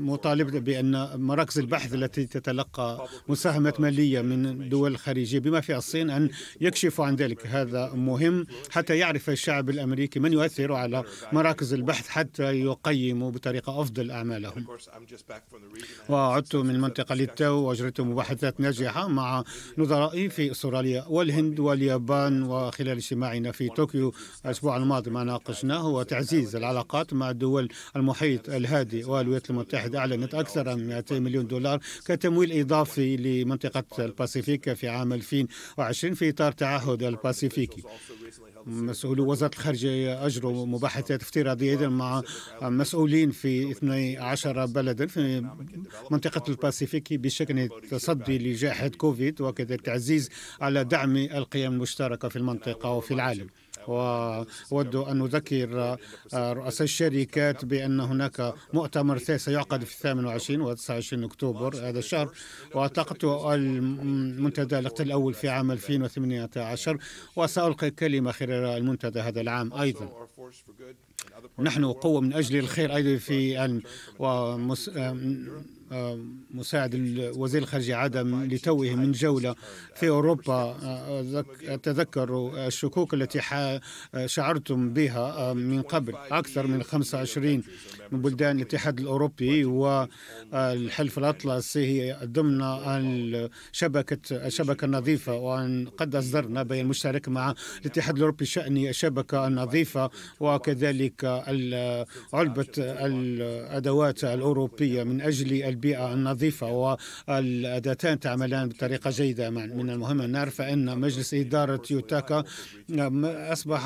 Speaker 6: مطالبة بأن مراكز البحث التي تتلقى مساهمات مالية من دول خارجية بما فيها الصين أن يكشفوا عن ذلك هذا مهم حتى يعرف الشعب الشعب الأمريكي من يؤثر على مراكز البحث حتى يقيموا بطريقة أفضل أعمالهم وعدت من المنطقة للتو وأجريت مباحثات ناجحة مع نظرائي في أستراليا والهند واليابان وخلال اجتماعنا في طوكيو الأسبوع الماضي ما ناقشناه هو تعزيز العلاقات مع دول المحيط الهادي والولايات المتحدة أعلنت أكثر من 200 مليون دولار كتمويل إضافي لمنطقة الباسيفيك في عام 2020 في إطار تعهد الباسيفيكي مسؤول وزارة الخارجية أجروا مباحثات افتراضية مع مسؤولين في 12 بلدا في منطقة الباسيفيك بشكل التصدي لجائحة كوفيد وكذلك التعزيز على دعم القيم المشتركة في المنطقة وفي العالم وود أن أذكر رؤساء الشركات بأن هناك مؤتمر سيعقد في 28 و 29 أكتوبر هذا الشهر وأعتقد المنتدى الوقت الأول في عام 2018 وسألقي كلمة خلال المنتدى هذا العام أيضا نحن قوة من أجل الخير أيضا في المس... مساعد وزير الخارجية عدم لتوه من جولة في أوروبا أتذكر الشكوك التي شعرتم بها من قبل أكثر من 25 من بلدان الاتحاد الأوروبي والحلف الأطلسي هي ضمن شبكة الشبكة النظيفة وأن قد أصدرنا بين مشترك مع الاتحاد الأوروبي شأن الشبكة النظيفة وكذلك علبة الأدوات الأوروبية من أجل البيئة النظيفة والأداتان تعملان بطريقة جيدة من المهم أن نعرف أن مجلس إدارة يوتاكا أصبح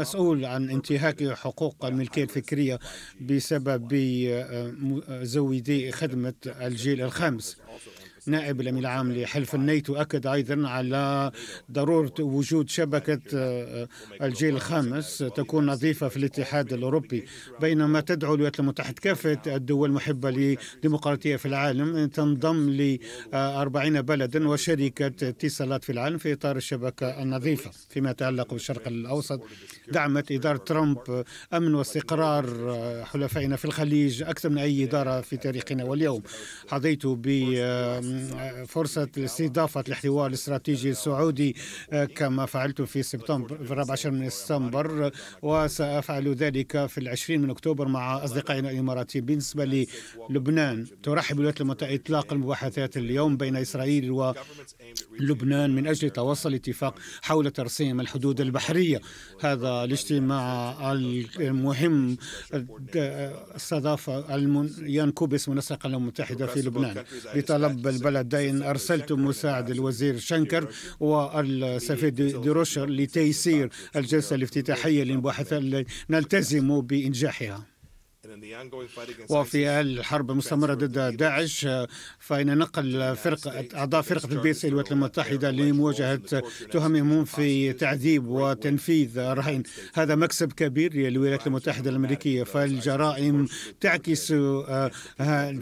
Speaker 6: مسؤول عن انتهاك حقوق الملكية الفكرية بسبب زويدي خدمة الجيل الخامس نائب الامين العام لحلف الناتو اكد ايضا على ضروره وجود شبكه آه، الجيل الخامس تكون نظيفه في الاتحاد الاوروبي بينما تدعو الولايات المتحده كافه الدول المحبه للديمقراطيه في العالم تنضم ل 40 آه، بلدا وشركه اتصالات في العالم في اطار الشبكه النظيفه فيما يتعلق بالشرق الاوسط دعمت اداره ترامب آه، امن واستقرار حلفائنا في الخليج اكثر من اي اداره في تاريخنا واليوم حظيت ب فرصة استضافة الاحتواء الاستراتيجي السعودي آه، كما فعلت في سبتمبر في الرابع عشر من سبتمبر وسأفعل ذلك في العشرين من أكتوبر مع أصدقائنا الإماراتيين بالنسبة للبنان ترحب الولايات المتحدة إطلاق المباحثات اليوم بين إسرائيل ولبنان من أجل توصل اتفاق حول ترسيم الحدود البحرية هذا الاجتماع المهم استضاف ينكو منسق الأمم المتحدة في لبنان بطلب البلدين أرسلت مساعد الوزير شنكر والسفير دروشر لتيسير الجلسة الافتتاحية للمباحثة التي نلتزم بإنجاحها وفي الحرب المستمرة ضد داعش فإن نقل فرقة أعضاء فرقة البي إس الولايات المتحدة لمواجهة تهمهم في تعذيب وتنفيذ الرهائن هذا مكسب كبير للولايات المتحدة الأمريكية فالجرائم تعكس آه،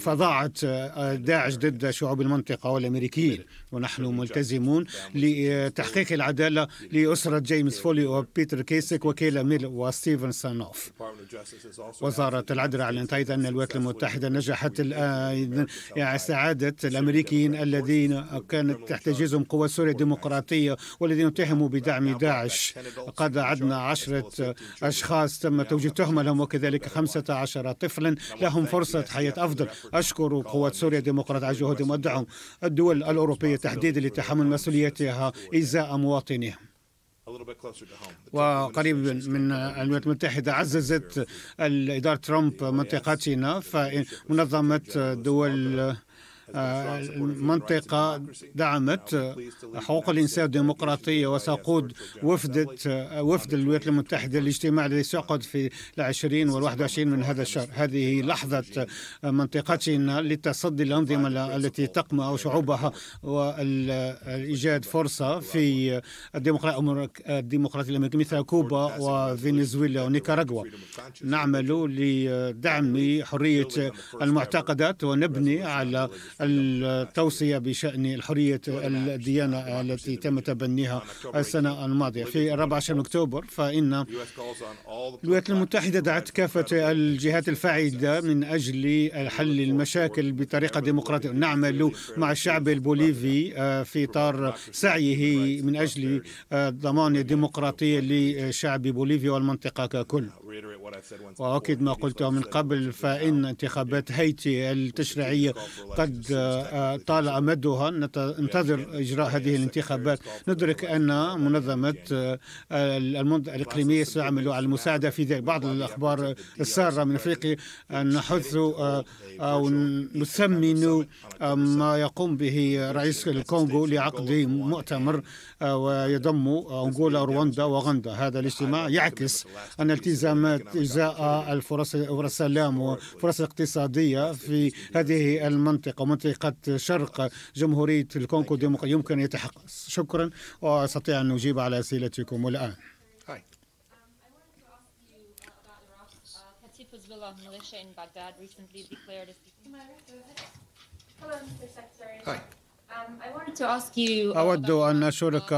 Speaker 6: فظاعة آه، داعش ضد شعوب المنطقة والأمريكيين ونحن ملتزمون لتحقيق العدالة لأسرة جيمس فولي وبيتر كيسك وكيلا ميل وستيفن سانوف وزارة العدل أعلنت أيضا أن الولايات المتحدة نجحت الآن استعادة الأمريكيين الذين كانت تحتجزهم قوى سوريا الديمقراطية والذين اتهموا بدعم داعش قد عدنا عشرة أشخاص تم توجيه تهمة لهم وكذلك خمسة عشر طفلا لهم فرصة حياة أفضل أشكر قوات سوريا الديمقراطية على جهودهم ودعم الدول الأوروبية تحديدا لتحمل مسؤوليتها إزاء مواطنيهم وقريب من الولايات المتحدة عززت الإدارة ترامب منطقتنا فمنظمة دول المنطقة دعمت حقوق الإنسان الديمقراطية وسقود وفد وفد الولايات المتحدة الاجتماع الذي سقط في العشرين والواحد وعشرين من هذا الشهر هذه لحظة منطقتنا للتصدي للأنظمة التي تقمع شعوبها وإيجاد فرصة في الديمقراطية الأمريكية مثل كوبا وفنزويلا ونيكاراغوا نعمل لدعم حرية المعتقدات ونبني على التوصية بشأن الحرية الديانة التي تم تبنيها السنة الماضية في 14 أكتوبر فإن الولايات المتحدة دعت كافة الجهات الفاعلة من أجل حل المشاكل بطريقة ديمقراطية نعمل مع الشعب البوليفي آه، في إطار سعيه من أجل آه، ضمان الديمقراطية لشعب بوليفيا والمنطقة ككل وأؤكد ما قلته من قبل فإن انتخابات هايتي التشريعية قد آه، طال أمدها ننتظر إجراء هذه الانتخابات ندرك أن منظمة آه، الإقليمية ستعمل على المساعدة في ذلك بعض الأخبار السارة من أفريقيا أن نحث أو آه، نثمن ما يقوم به رئيس الكونغو لعقد مؤتمر ويضم أنغولا رواندا وغندا هذا الاجتماع يعكس أن التزام تم إزاء الفرص والسلام وفرص اقتصادية في هذه المنطقة منطقة شرق جمهورية الكونغو يمكن يتحقق شكرا وأستطيع أن أجيب على أسئلتكم الآن أود أن أشارك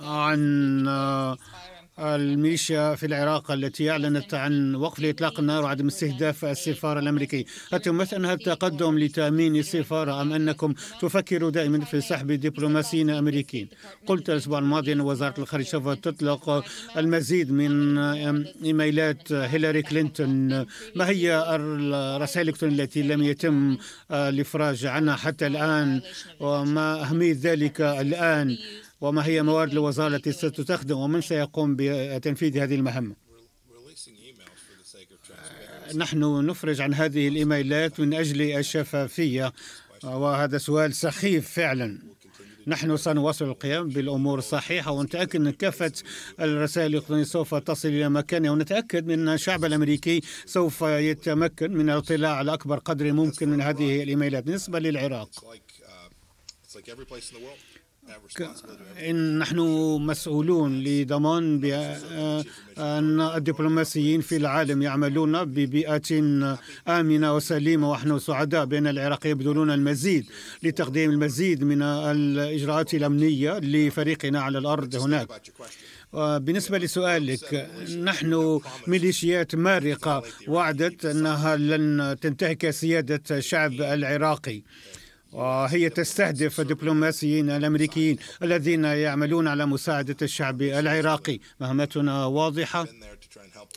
Speaker 6: عن آه، الميليشيا في العراق التي أعلنت عن وقف إطلاق النار وعدم استهداف السفارة الأمريكي هل تمثل هذا التقدم لتأمين السفارة أم أنكم تفكروا دائما في سحب دبلوماسيين أمريكيين قلت الأسبوع الماضي أن وزارة الخارجية سوف تطلق المزيد من إيميلات هيلاري كلينتون ما هي الرسائل الإلكترونية التي لم يتم الإفراج عنها حتى الآن وما أهمية ذلك الآن وما هي موارد الوزارة التي ستستخدم ومن سيقوم بتنفيذ هذه المهمة نحن نفرج عن هذه الإيميلات من أجل الشفافية وهذا سؤال سخيف فعلا نحن سنواصل القيام بالامور الصحيحه ونتاكد ان كافه الرسائل الالكترونيه سوف تصل الى مكانها ونتاكد من ان الشعب الامريكي سوف يتمكن من الاطلاع على اكبر قدر ممكن من هذه الايميلات بالنسبه للعراق إن نحن مسؤولون لضمان أن الدبلوماسيين في العالم يعملون ببيئة آمنة وسليمة ونحن سعداء بأن العراق يبذلون المزيد لتقديم المزيد من الإجراءات الأمنية لفريقنا على الأرض هناك بالنسبة لسؤالك نحن ميليشيات مارقة وعدت أنها لن تنتهك سيادة الشعب العراقي وهي آه، تستهدف الدبلوماسيين الامريكيين الذين يعملون على مساعده الشعب العراقي مهمتنا واضحه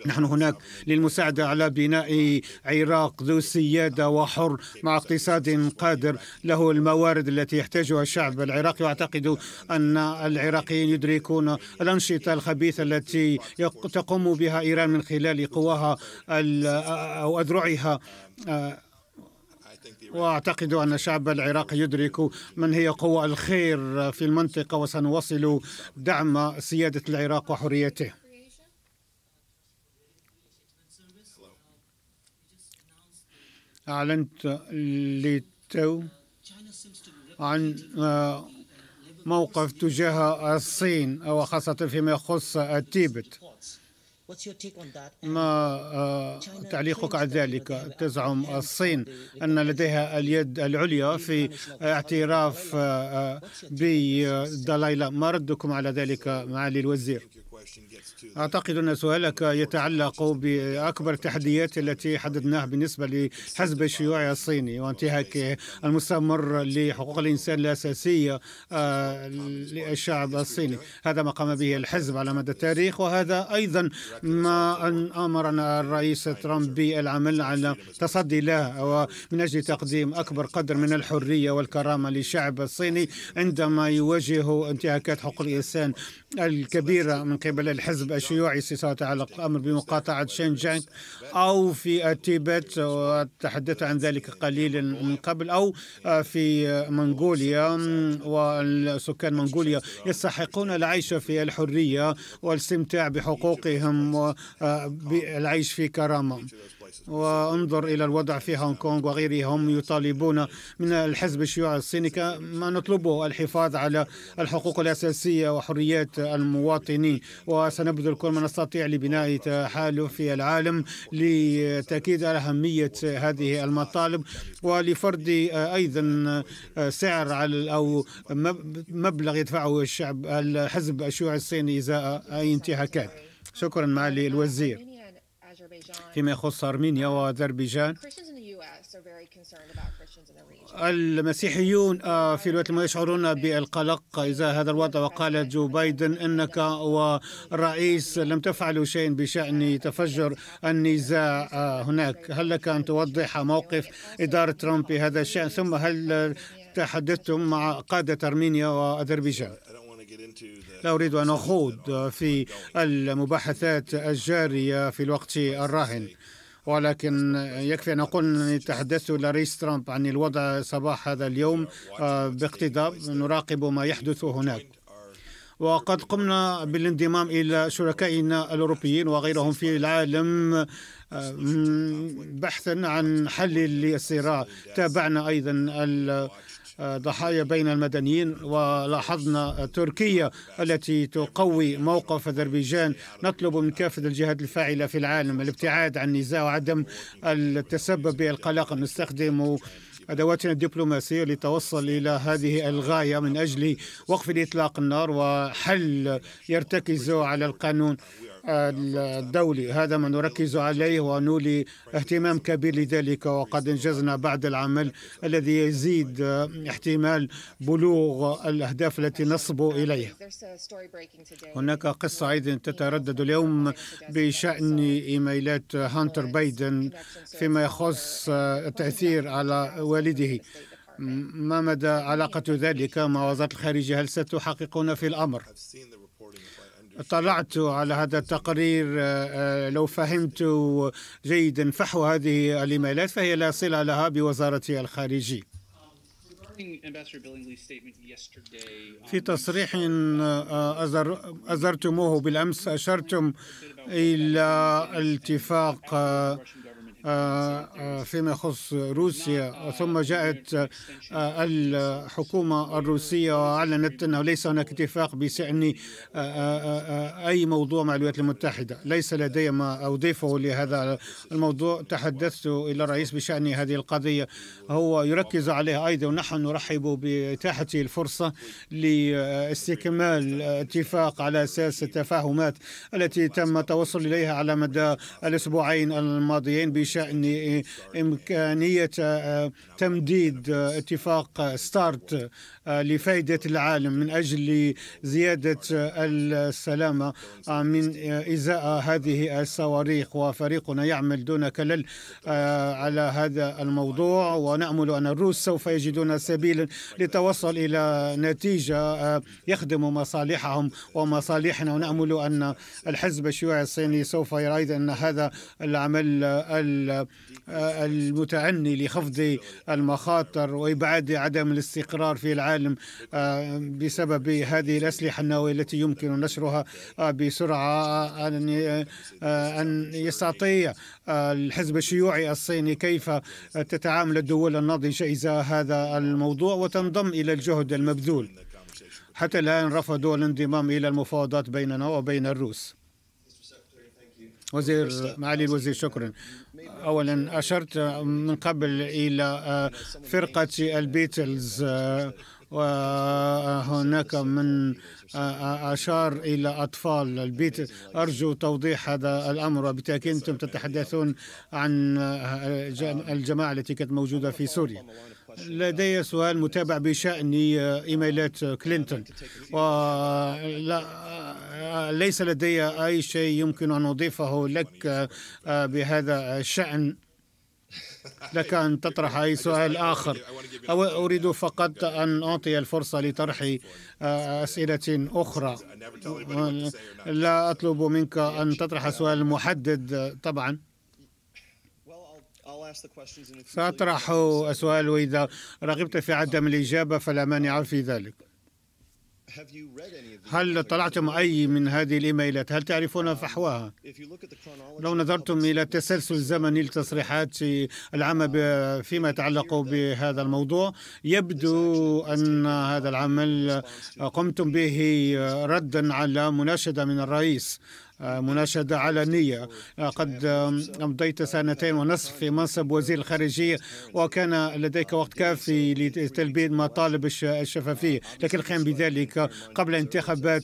Speaker 6: نحن هناك للمساعده على بناء عراق ذو سياده وحر مع اقتصاد قادر له الموارد التي يحتاجها الشعب العراقي واعتقد ان العراقيين يدركون الانشطه الخبيثه التي تقوم بها ايران من خلال قواها او اذرعها آه، أيوة. واعتقد ان الشعب العراقي يدرك من هي قوى الخير في المنطقه وسنواصل دعم سياده العراق وحريته اعلنت للتو عن آه، موقف تجاه الصين وخاصه فيما يخص التيبت ما آه، تعليقك على ذلك تزعم الصين أن لديها اليد العليا في اعتراف آه، آه، بدلايلا ما ردكم على ذلك معالي الوزير أعتقد أن سؤالك يتعلق بأكبر التحديات التي حددناها بالنسبة لحزب الشيوعي الصيني وانتهاكه المستمر لحقوق الإنسان الأساسية آه، للشعب الصيني هذا ما قام به الحزب على مدى التاريخ وهذا أيضا ما أمرنا الرئيس ترامب بالعمل على تصدي له ومن أجل تقديم أكبر قدر من الحرية والكرامة للشعب الصيني عندما يواجه انتهاكات حقوق الإنسان الكبيرة من قبل الحزب الشيوعي سيتعلق الأمر بمقاطعة شينجيانغ أو في تيبت وتحدثت عن ذلك قليلا من قبل أو في منغوليا والسكان منغوليا يستحقون العيش في الحرية والاستمتاع بحقوقهم والعيش في كرامة وانظر إلى الوضع في هونغ كونغ وغيرهم يطالبون من الحزب الشيوعي الصيني ما نطلبه الحفاظ على الحقوق الأساسية وحريات المواطنين وسنبذل كل ما نستطيع لبناء تحالف في العالم لتأكيد على أهمية هذه المطالب ولفرض أيضا سعر على أو مبلغ يدفعه الشعب الحزب الشيوعي الصيني إزاء أي انتهاكات شكرا معالي الوزير فيما يخص أرمينيا وأذربيجان المسيحيون آه، في الولايات المتحدة يشعرون بالقلق إذا هذا الوضع وقال جو بايدن أنك ورئيس لم تفعلوا شيء بشأن تفجر النزاع آه، هناك هل لك أن توضح موقف إدارة ترامب بهذا الشأن ثم هل تحدثتم مع قادة أرمينيا وأذربيجان لا أريد أن أخوض في المباحثات الجارية في الوقت الراهن ولكن يكفي أن أقول أنني تحدثت إلى رئيس ترامب عن الوضع صباح هذا اليوم آه، باقتضاب نراقب ما يحدث هناك وقد قمنا بالانضمام إلى شركائنا الأوروبيين وغيرهم في العالم آه، بحثا عن حل للصراع تابعنا أيضا ضحايا بين المدنيين ولاحظنا تركيا التي تقوي موقف أذربيجان نطلب من كافة الجهات الفاعلة في العالم الابتعاد عن النزاع وعدم التسبب بالقلق نستخدم أدواتنا الدبلوماسية لتوصل إلى هذه الغاية من أجل وقف إطلاق النار وحل يرتكز على القانون الدولي هذا ما نركز عليه ونولي اهتمام كبير لذلك وقد انجزنا بعض العمل الذي يزيد احتمال بلوغ الاهداف التي نصب اليها هناك قصه ايضا تتردد اليوم بشان ايميلات هانتر بايدن فيما يخص التاثير على والده ما مدى علاقه ذلك مع وزاره الخارجيه هل ستحققون في الامر اطلعت على هذا التقرير آه، آه، لو فهمت جيدا فحوى هذه الايميلات فهي لا صله لها بوزاره الخارجيه في تصريح آه، أزرتموه بالأمس أشرتم إلى اتفاق آه، آه، فيما يخص روسيا ثم جاءت آه، الحكومة الروسية وأعلنت أنه ليس هناك اتفاق بشأن أي موضوع مع الولايات المتحدة ليس لدي ما أضيفه لهذا الموضوع تحدثت إلى الرئيس بشأن هذه القضية هو يركز عليها أيضا ونحن نرحب بإتاحة الفرصة لاستكمال اتفاق على أساس التفاهمات التي تم التوصل إليها على مدى الأسبوعين الماضيين بشأن إمكانية آه، تمديد آه، اتفاق آه، ستارت آه، لفائدة العالم من أجل زيادة آه، السلامة آه، من إزاء هذه الصواريخ وفريقنا يعمل دون كلل على هذا الموضوع ونأمل أن الروس سوف يجدون سبيلا للتوصل إلى نتيجة يخدم مصالحهم ومصالحنا ونأمل أن الحزب الشيوعي الصيني سوف يرى أيضا أن هذا العمل المتعني لخفض المخاطر وإبعاد عدم الاستقرار في العالم العالم آه، بسبب هذه الأسلحة النووية التي يمكن نشرها آه، بسرعة آه، أن أن يستطيع الحزب الشيوعي الصيني كيف تتعامل الدول الناضجة إذا هذا الموضوع وتنضم إلى الجهد المبذول حتى الآن رفضوا الانضمام إلى المفاوضات بيننا وبين الروس وزير معالي الوزير شكرا اولا اشرت من قبل الى فرقه البيتلز وهناك من أشار إلى أطفال البيت أرجو توضيح هذا الأمر وبالتأكيد أنتم تتحدثون عن الجماعة التي كانت موجودة في سوريا لدي سؤال متابع بشأن إيميلات كلينتون ولا ليس لدي أي شيء يمكن أن أضيفه لك بهذا الشأن لك أن تطرح أي سؤال آخر أو أريد فقط أن أعطي الفرصة لطرح آه، أسئلة أخرى لا أطلب منك أن تطرح سؤال محدد طبعا سأطرح السؤال وإذا رغبت في عدم الإجابة فلا مانع في ذلك هل طلعتم أي من هذه الإيميلات؟ هل تعرفون um, فحواها؟ لو نظرتم إلى التسلسل الزمني للتصريحات العامة um, فيما يتعلق بهذا الموضوع يبدو أن هذا uh, العمل قمتم به ردا على مناشدة من الرئيس مناشدة علنية قد أمضيت سنتين ونصف في منصب وزير الخارجية وكان لديك وقت كافي لتلبية مطالب الشفافية لكن قيام بذلك قبل انتخابات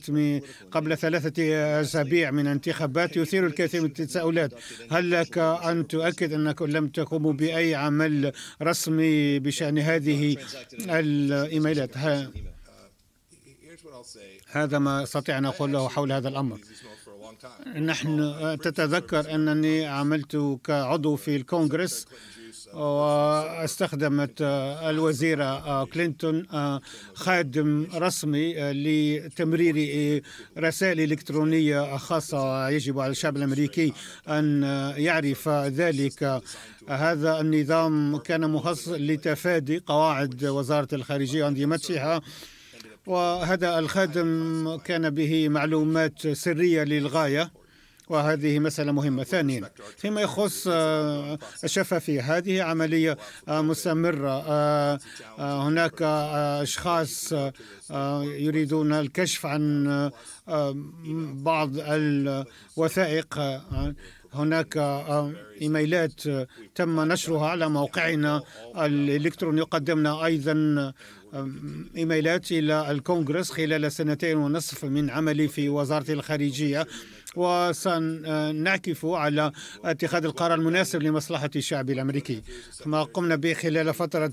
Speaker 6: قبل ثلاثة أسابيع من انتخابات يثير الكثير من التساؤلات هل لك أن تؤكد أنك لم تقوم بأي عمل رسمي بشأن هذه الإيميلات هذا ما استطيع أن أقوله حول هذا الأمر نحن آه، تتذكر أنني عملت كعضو في الكونغرس واستخدمت آه، الوزيرة آه، كلينتون خادم رسمي لتمرير رسائل إلكترونية خاصة يجب على الشعب الأمريكي أن يعرف ذلك هذا النظام كان مخصص لتفادي قواعد وزارة الخارجية وأنظمتها وهذا الخادم كان به معلومات سرية للغاية وهذه مسألة مهمة ثانيا فيما يخص آه، الشفافية هذه عملية آه، مستمرة آه، هناك أشخاص يريدون الكشف عن بعض الوثائق هناك ايميلات تم نشرها على موقعنا الالكتروني قدمنا ايضا إيميلات إلى الكونغرس خلال سنتين ونصف من عملي في وزارة الخارجية وسنعكف على اتخاذ القرار المناسب لمصلحة الشعب الأمريكي ما قمنا به خلال فترة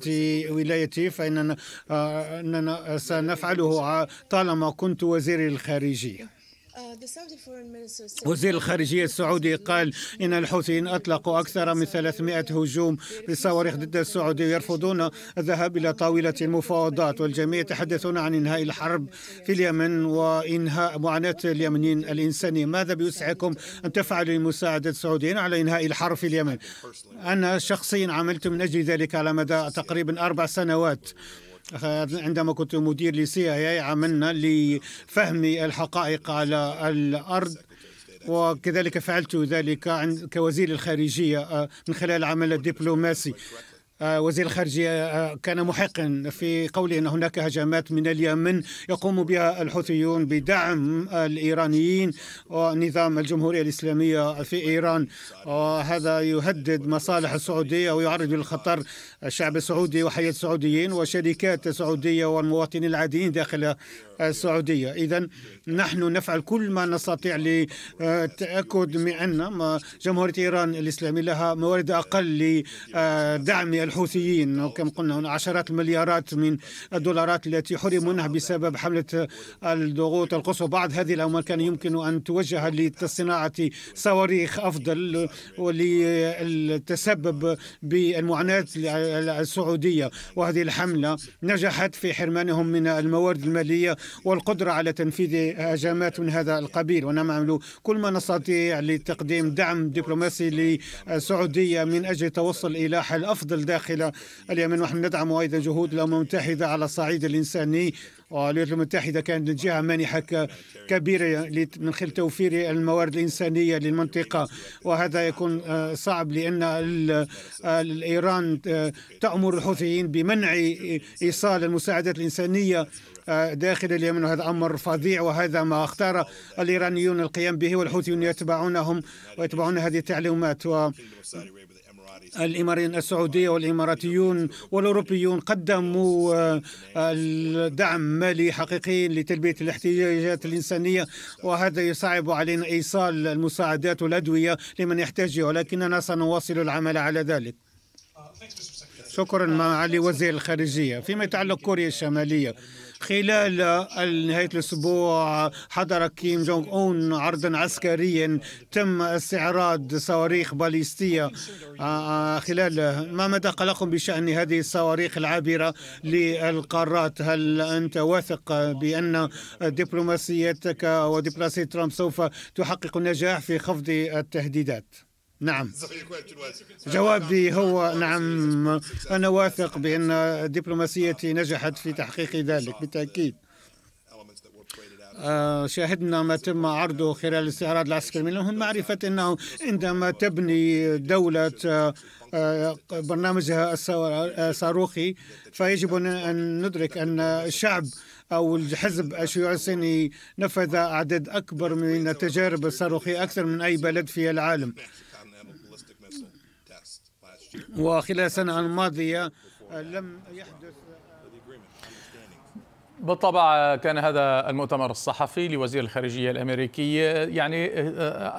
Speaker 6: ولايتي فإننا آه، سنفعله آه، طالما كنت وزير الخارجية آه، وزير الخارجية السعودي قال إن الحوثيين أطلقوا أكثر من 300 هجوم بصواريخ ضد السعودية يرفضون الذهاب إلى طاولة المفاوضات والجميع يتحدثون عن إنهاء الحرب في اليمن وإنهاء معاناة اليمنيين الإنسانية ماذا بيسعكم أن تفعلوا لمساعدة السعوديين على إنهاء الحرب في اليمن أنا شخصيا عملت من أجل ذلك على مدى تقريبا أربع سنوات عندما كنت مدير لسي اي عملنا لفهم الحقائق على الارض وكذلك فعلت ذلك كوزير الخارجيه آه، من خلال عمل الدبلوماسي آه، وزير الخارجية آه، كان محقا في قوله أن هناك هجمات من اليمن يقوم بها الحوثيون بدعم الإيرانيين ونظام الجمهورية الإسلامية في إيران وهذا يهدد مصالح السعودية ويعرض للخطر الشعب السعودي وحياة السعوديين وشركات السعودية والمواطنين العاديين داخل السعودية إذا نحن نفعل كل ما نستطيع للتأكد من أن جمهورية إيران الإسلامية لها موارد أقل لدعم الحوثيين كما قلنا هنا عشرات المليارات من الدولارات التي حرموا منها بسبب حملة الضغوط القصوى بعض هذه الأموال كان يمكن أن توجه لصناعة صواريخ أفضل وللتسبب بالمعاناة السعودية وهذه الحملة نجحت في حرمانهم من الموارد المالية والقدرة على تنفيذ هجمات من هذا القبيل ونعمل كل ما نستطيع لتقديم دعم دبلوماسي للسعودية من أجل التوصل إلى حل أفضل داخل اليمن ونحن ندعم أيضا جهود الأمم المتحدة على الصعيد الإنساني والولايات المتحدة كانت جهة مانحة كبيرة من خلال توفير الموارد الإنسانية للمنطقة وهذا يكون آه، صعب لأن إيران آه، تأمر الحوثيين بمنع إيصال المساعدات الإنسانية آه، داخل اليمن وهذا أمر فظيع وهذا ما اختار الإيرانيون القيام به والحوثيون يتبعونهم ويتبعون هذه التعليمات و الإمارين السعودية والإماراتيون والأوروبيون قدموا آه، دعم مالي حقيقي لتلبية الاحتياجات الإنسانية وهذا يصعب علينا إيصال المساعدات والأدوية لمن يحتاجها ولكننا سنواصل العمل على ذلك شكرا معالي وزير الخارجية فيما يتعلق كوريا الشمالية خلال نهاية الأسبوع حضر كيم جونغ أون عرضا عسكريا تم استعراض صواريخ باليستية آه، آه، خلال ما مدى قلقهم بشأن هذه الصواريخ العابرة للقارات هل أنت واثق بأن دبلوماسيتك ودبلوماسية ترامب سوف تحقق النجاح في خفض التهديدات نعم جوابي هو نعم أنا واثق بأن دبلوماسيتي نجحت في تحقيق ذلك بالتأكيد آه، شاهدنا ما تم عرضه خلال الاستعراض العسكري المهم معرفة أنه عندما تبني دولة آه، آه، برنامجها الصاروخي فيجب أن ندرك أن الشعب أو الحزب الشيوعي الصيني نفذ عدد أكبر من التجارب الصاروخية أكثر من أي بلد في العالم وخلال السنة الماضية آه، لم يحدث آه،
Speaker 1: بالطبع كان هذا المؤتمر الصحفي لوزير الخارجية الأمريكي آه، يعني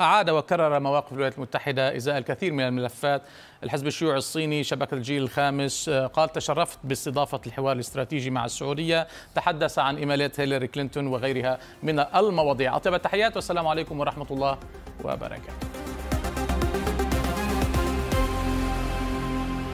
Speaker 1: أعاد وكرر مواقف الولايات المتحدة إزاء الكثير من الملفات الحزب الشيوعي الصيني شبكة الجيل الخامس قال تشرفت باستضافة الحوار الاستراتيجي مع السعودية تحدث عن إيمالات هيلاري كلينتون وغيرها من المواضيع أطيب التحيات والسلام عليكم ورحمة الله وبركاته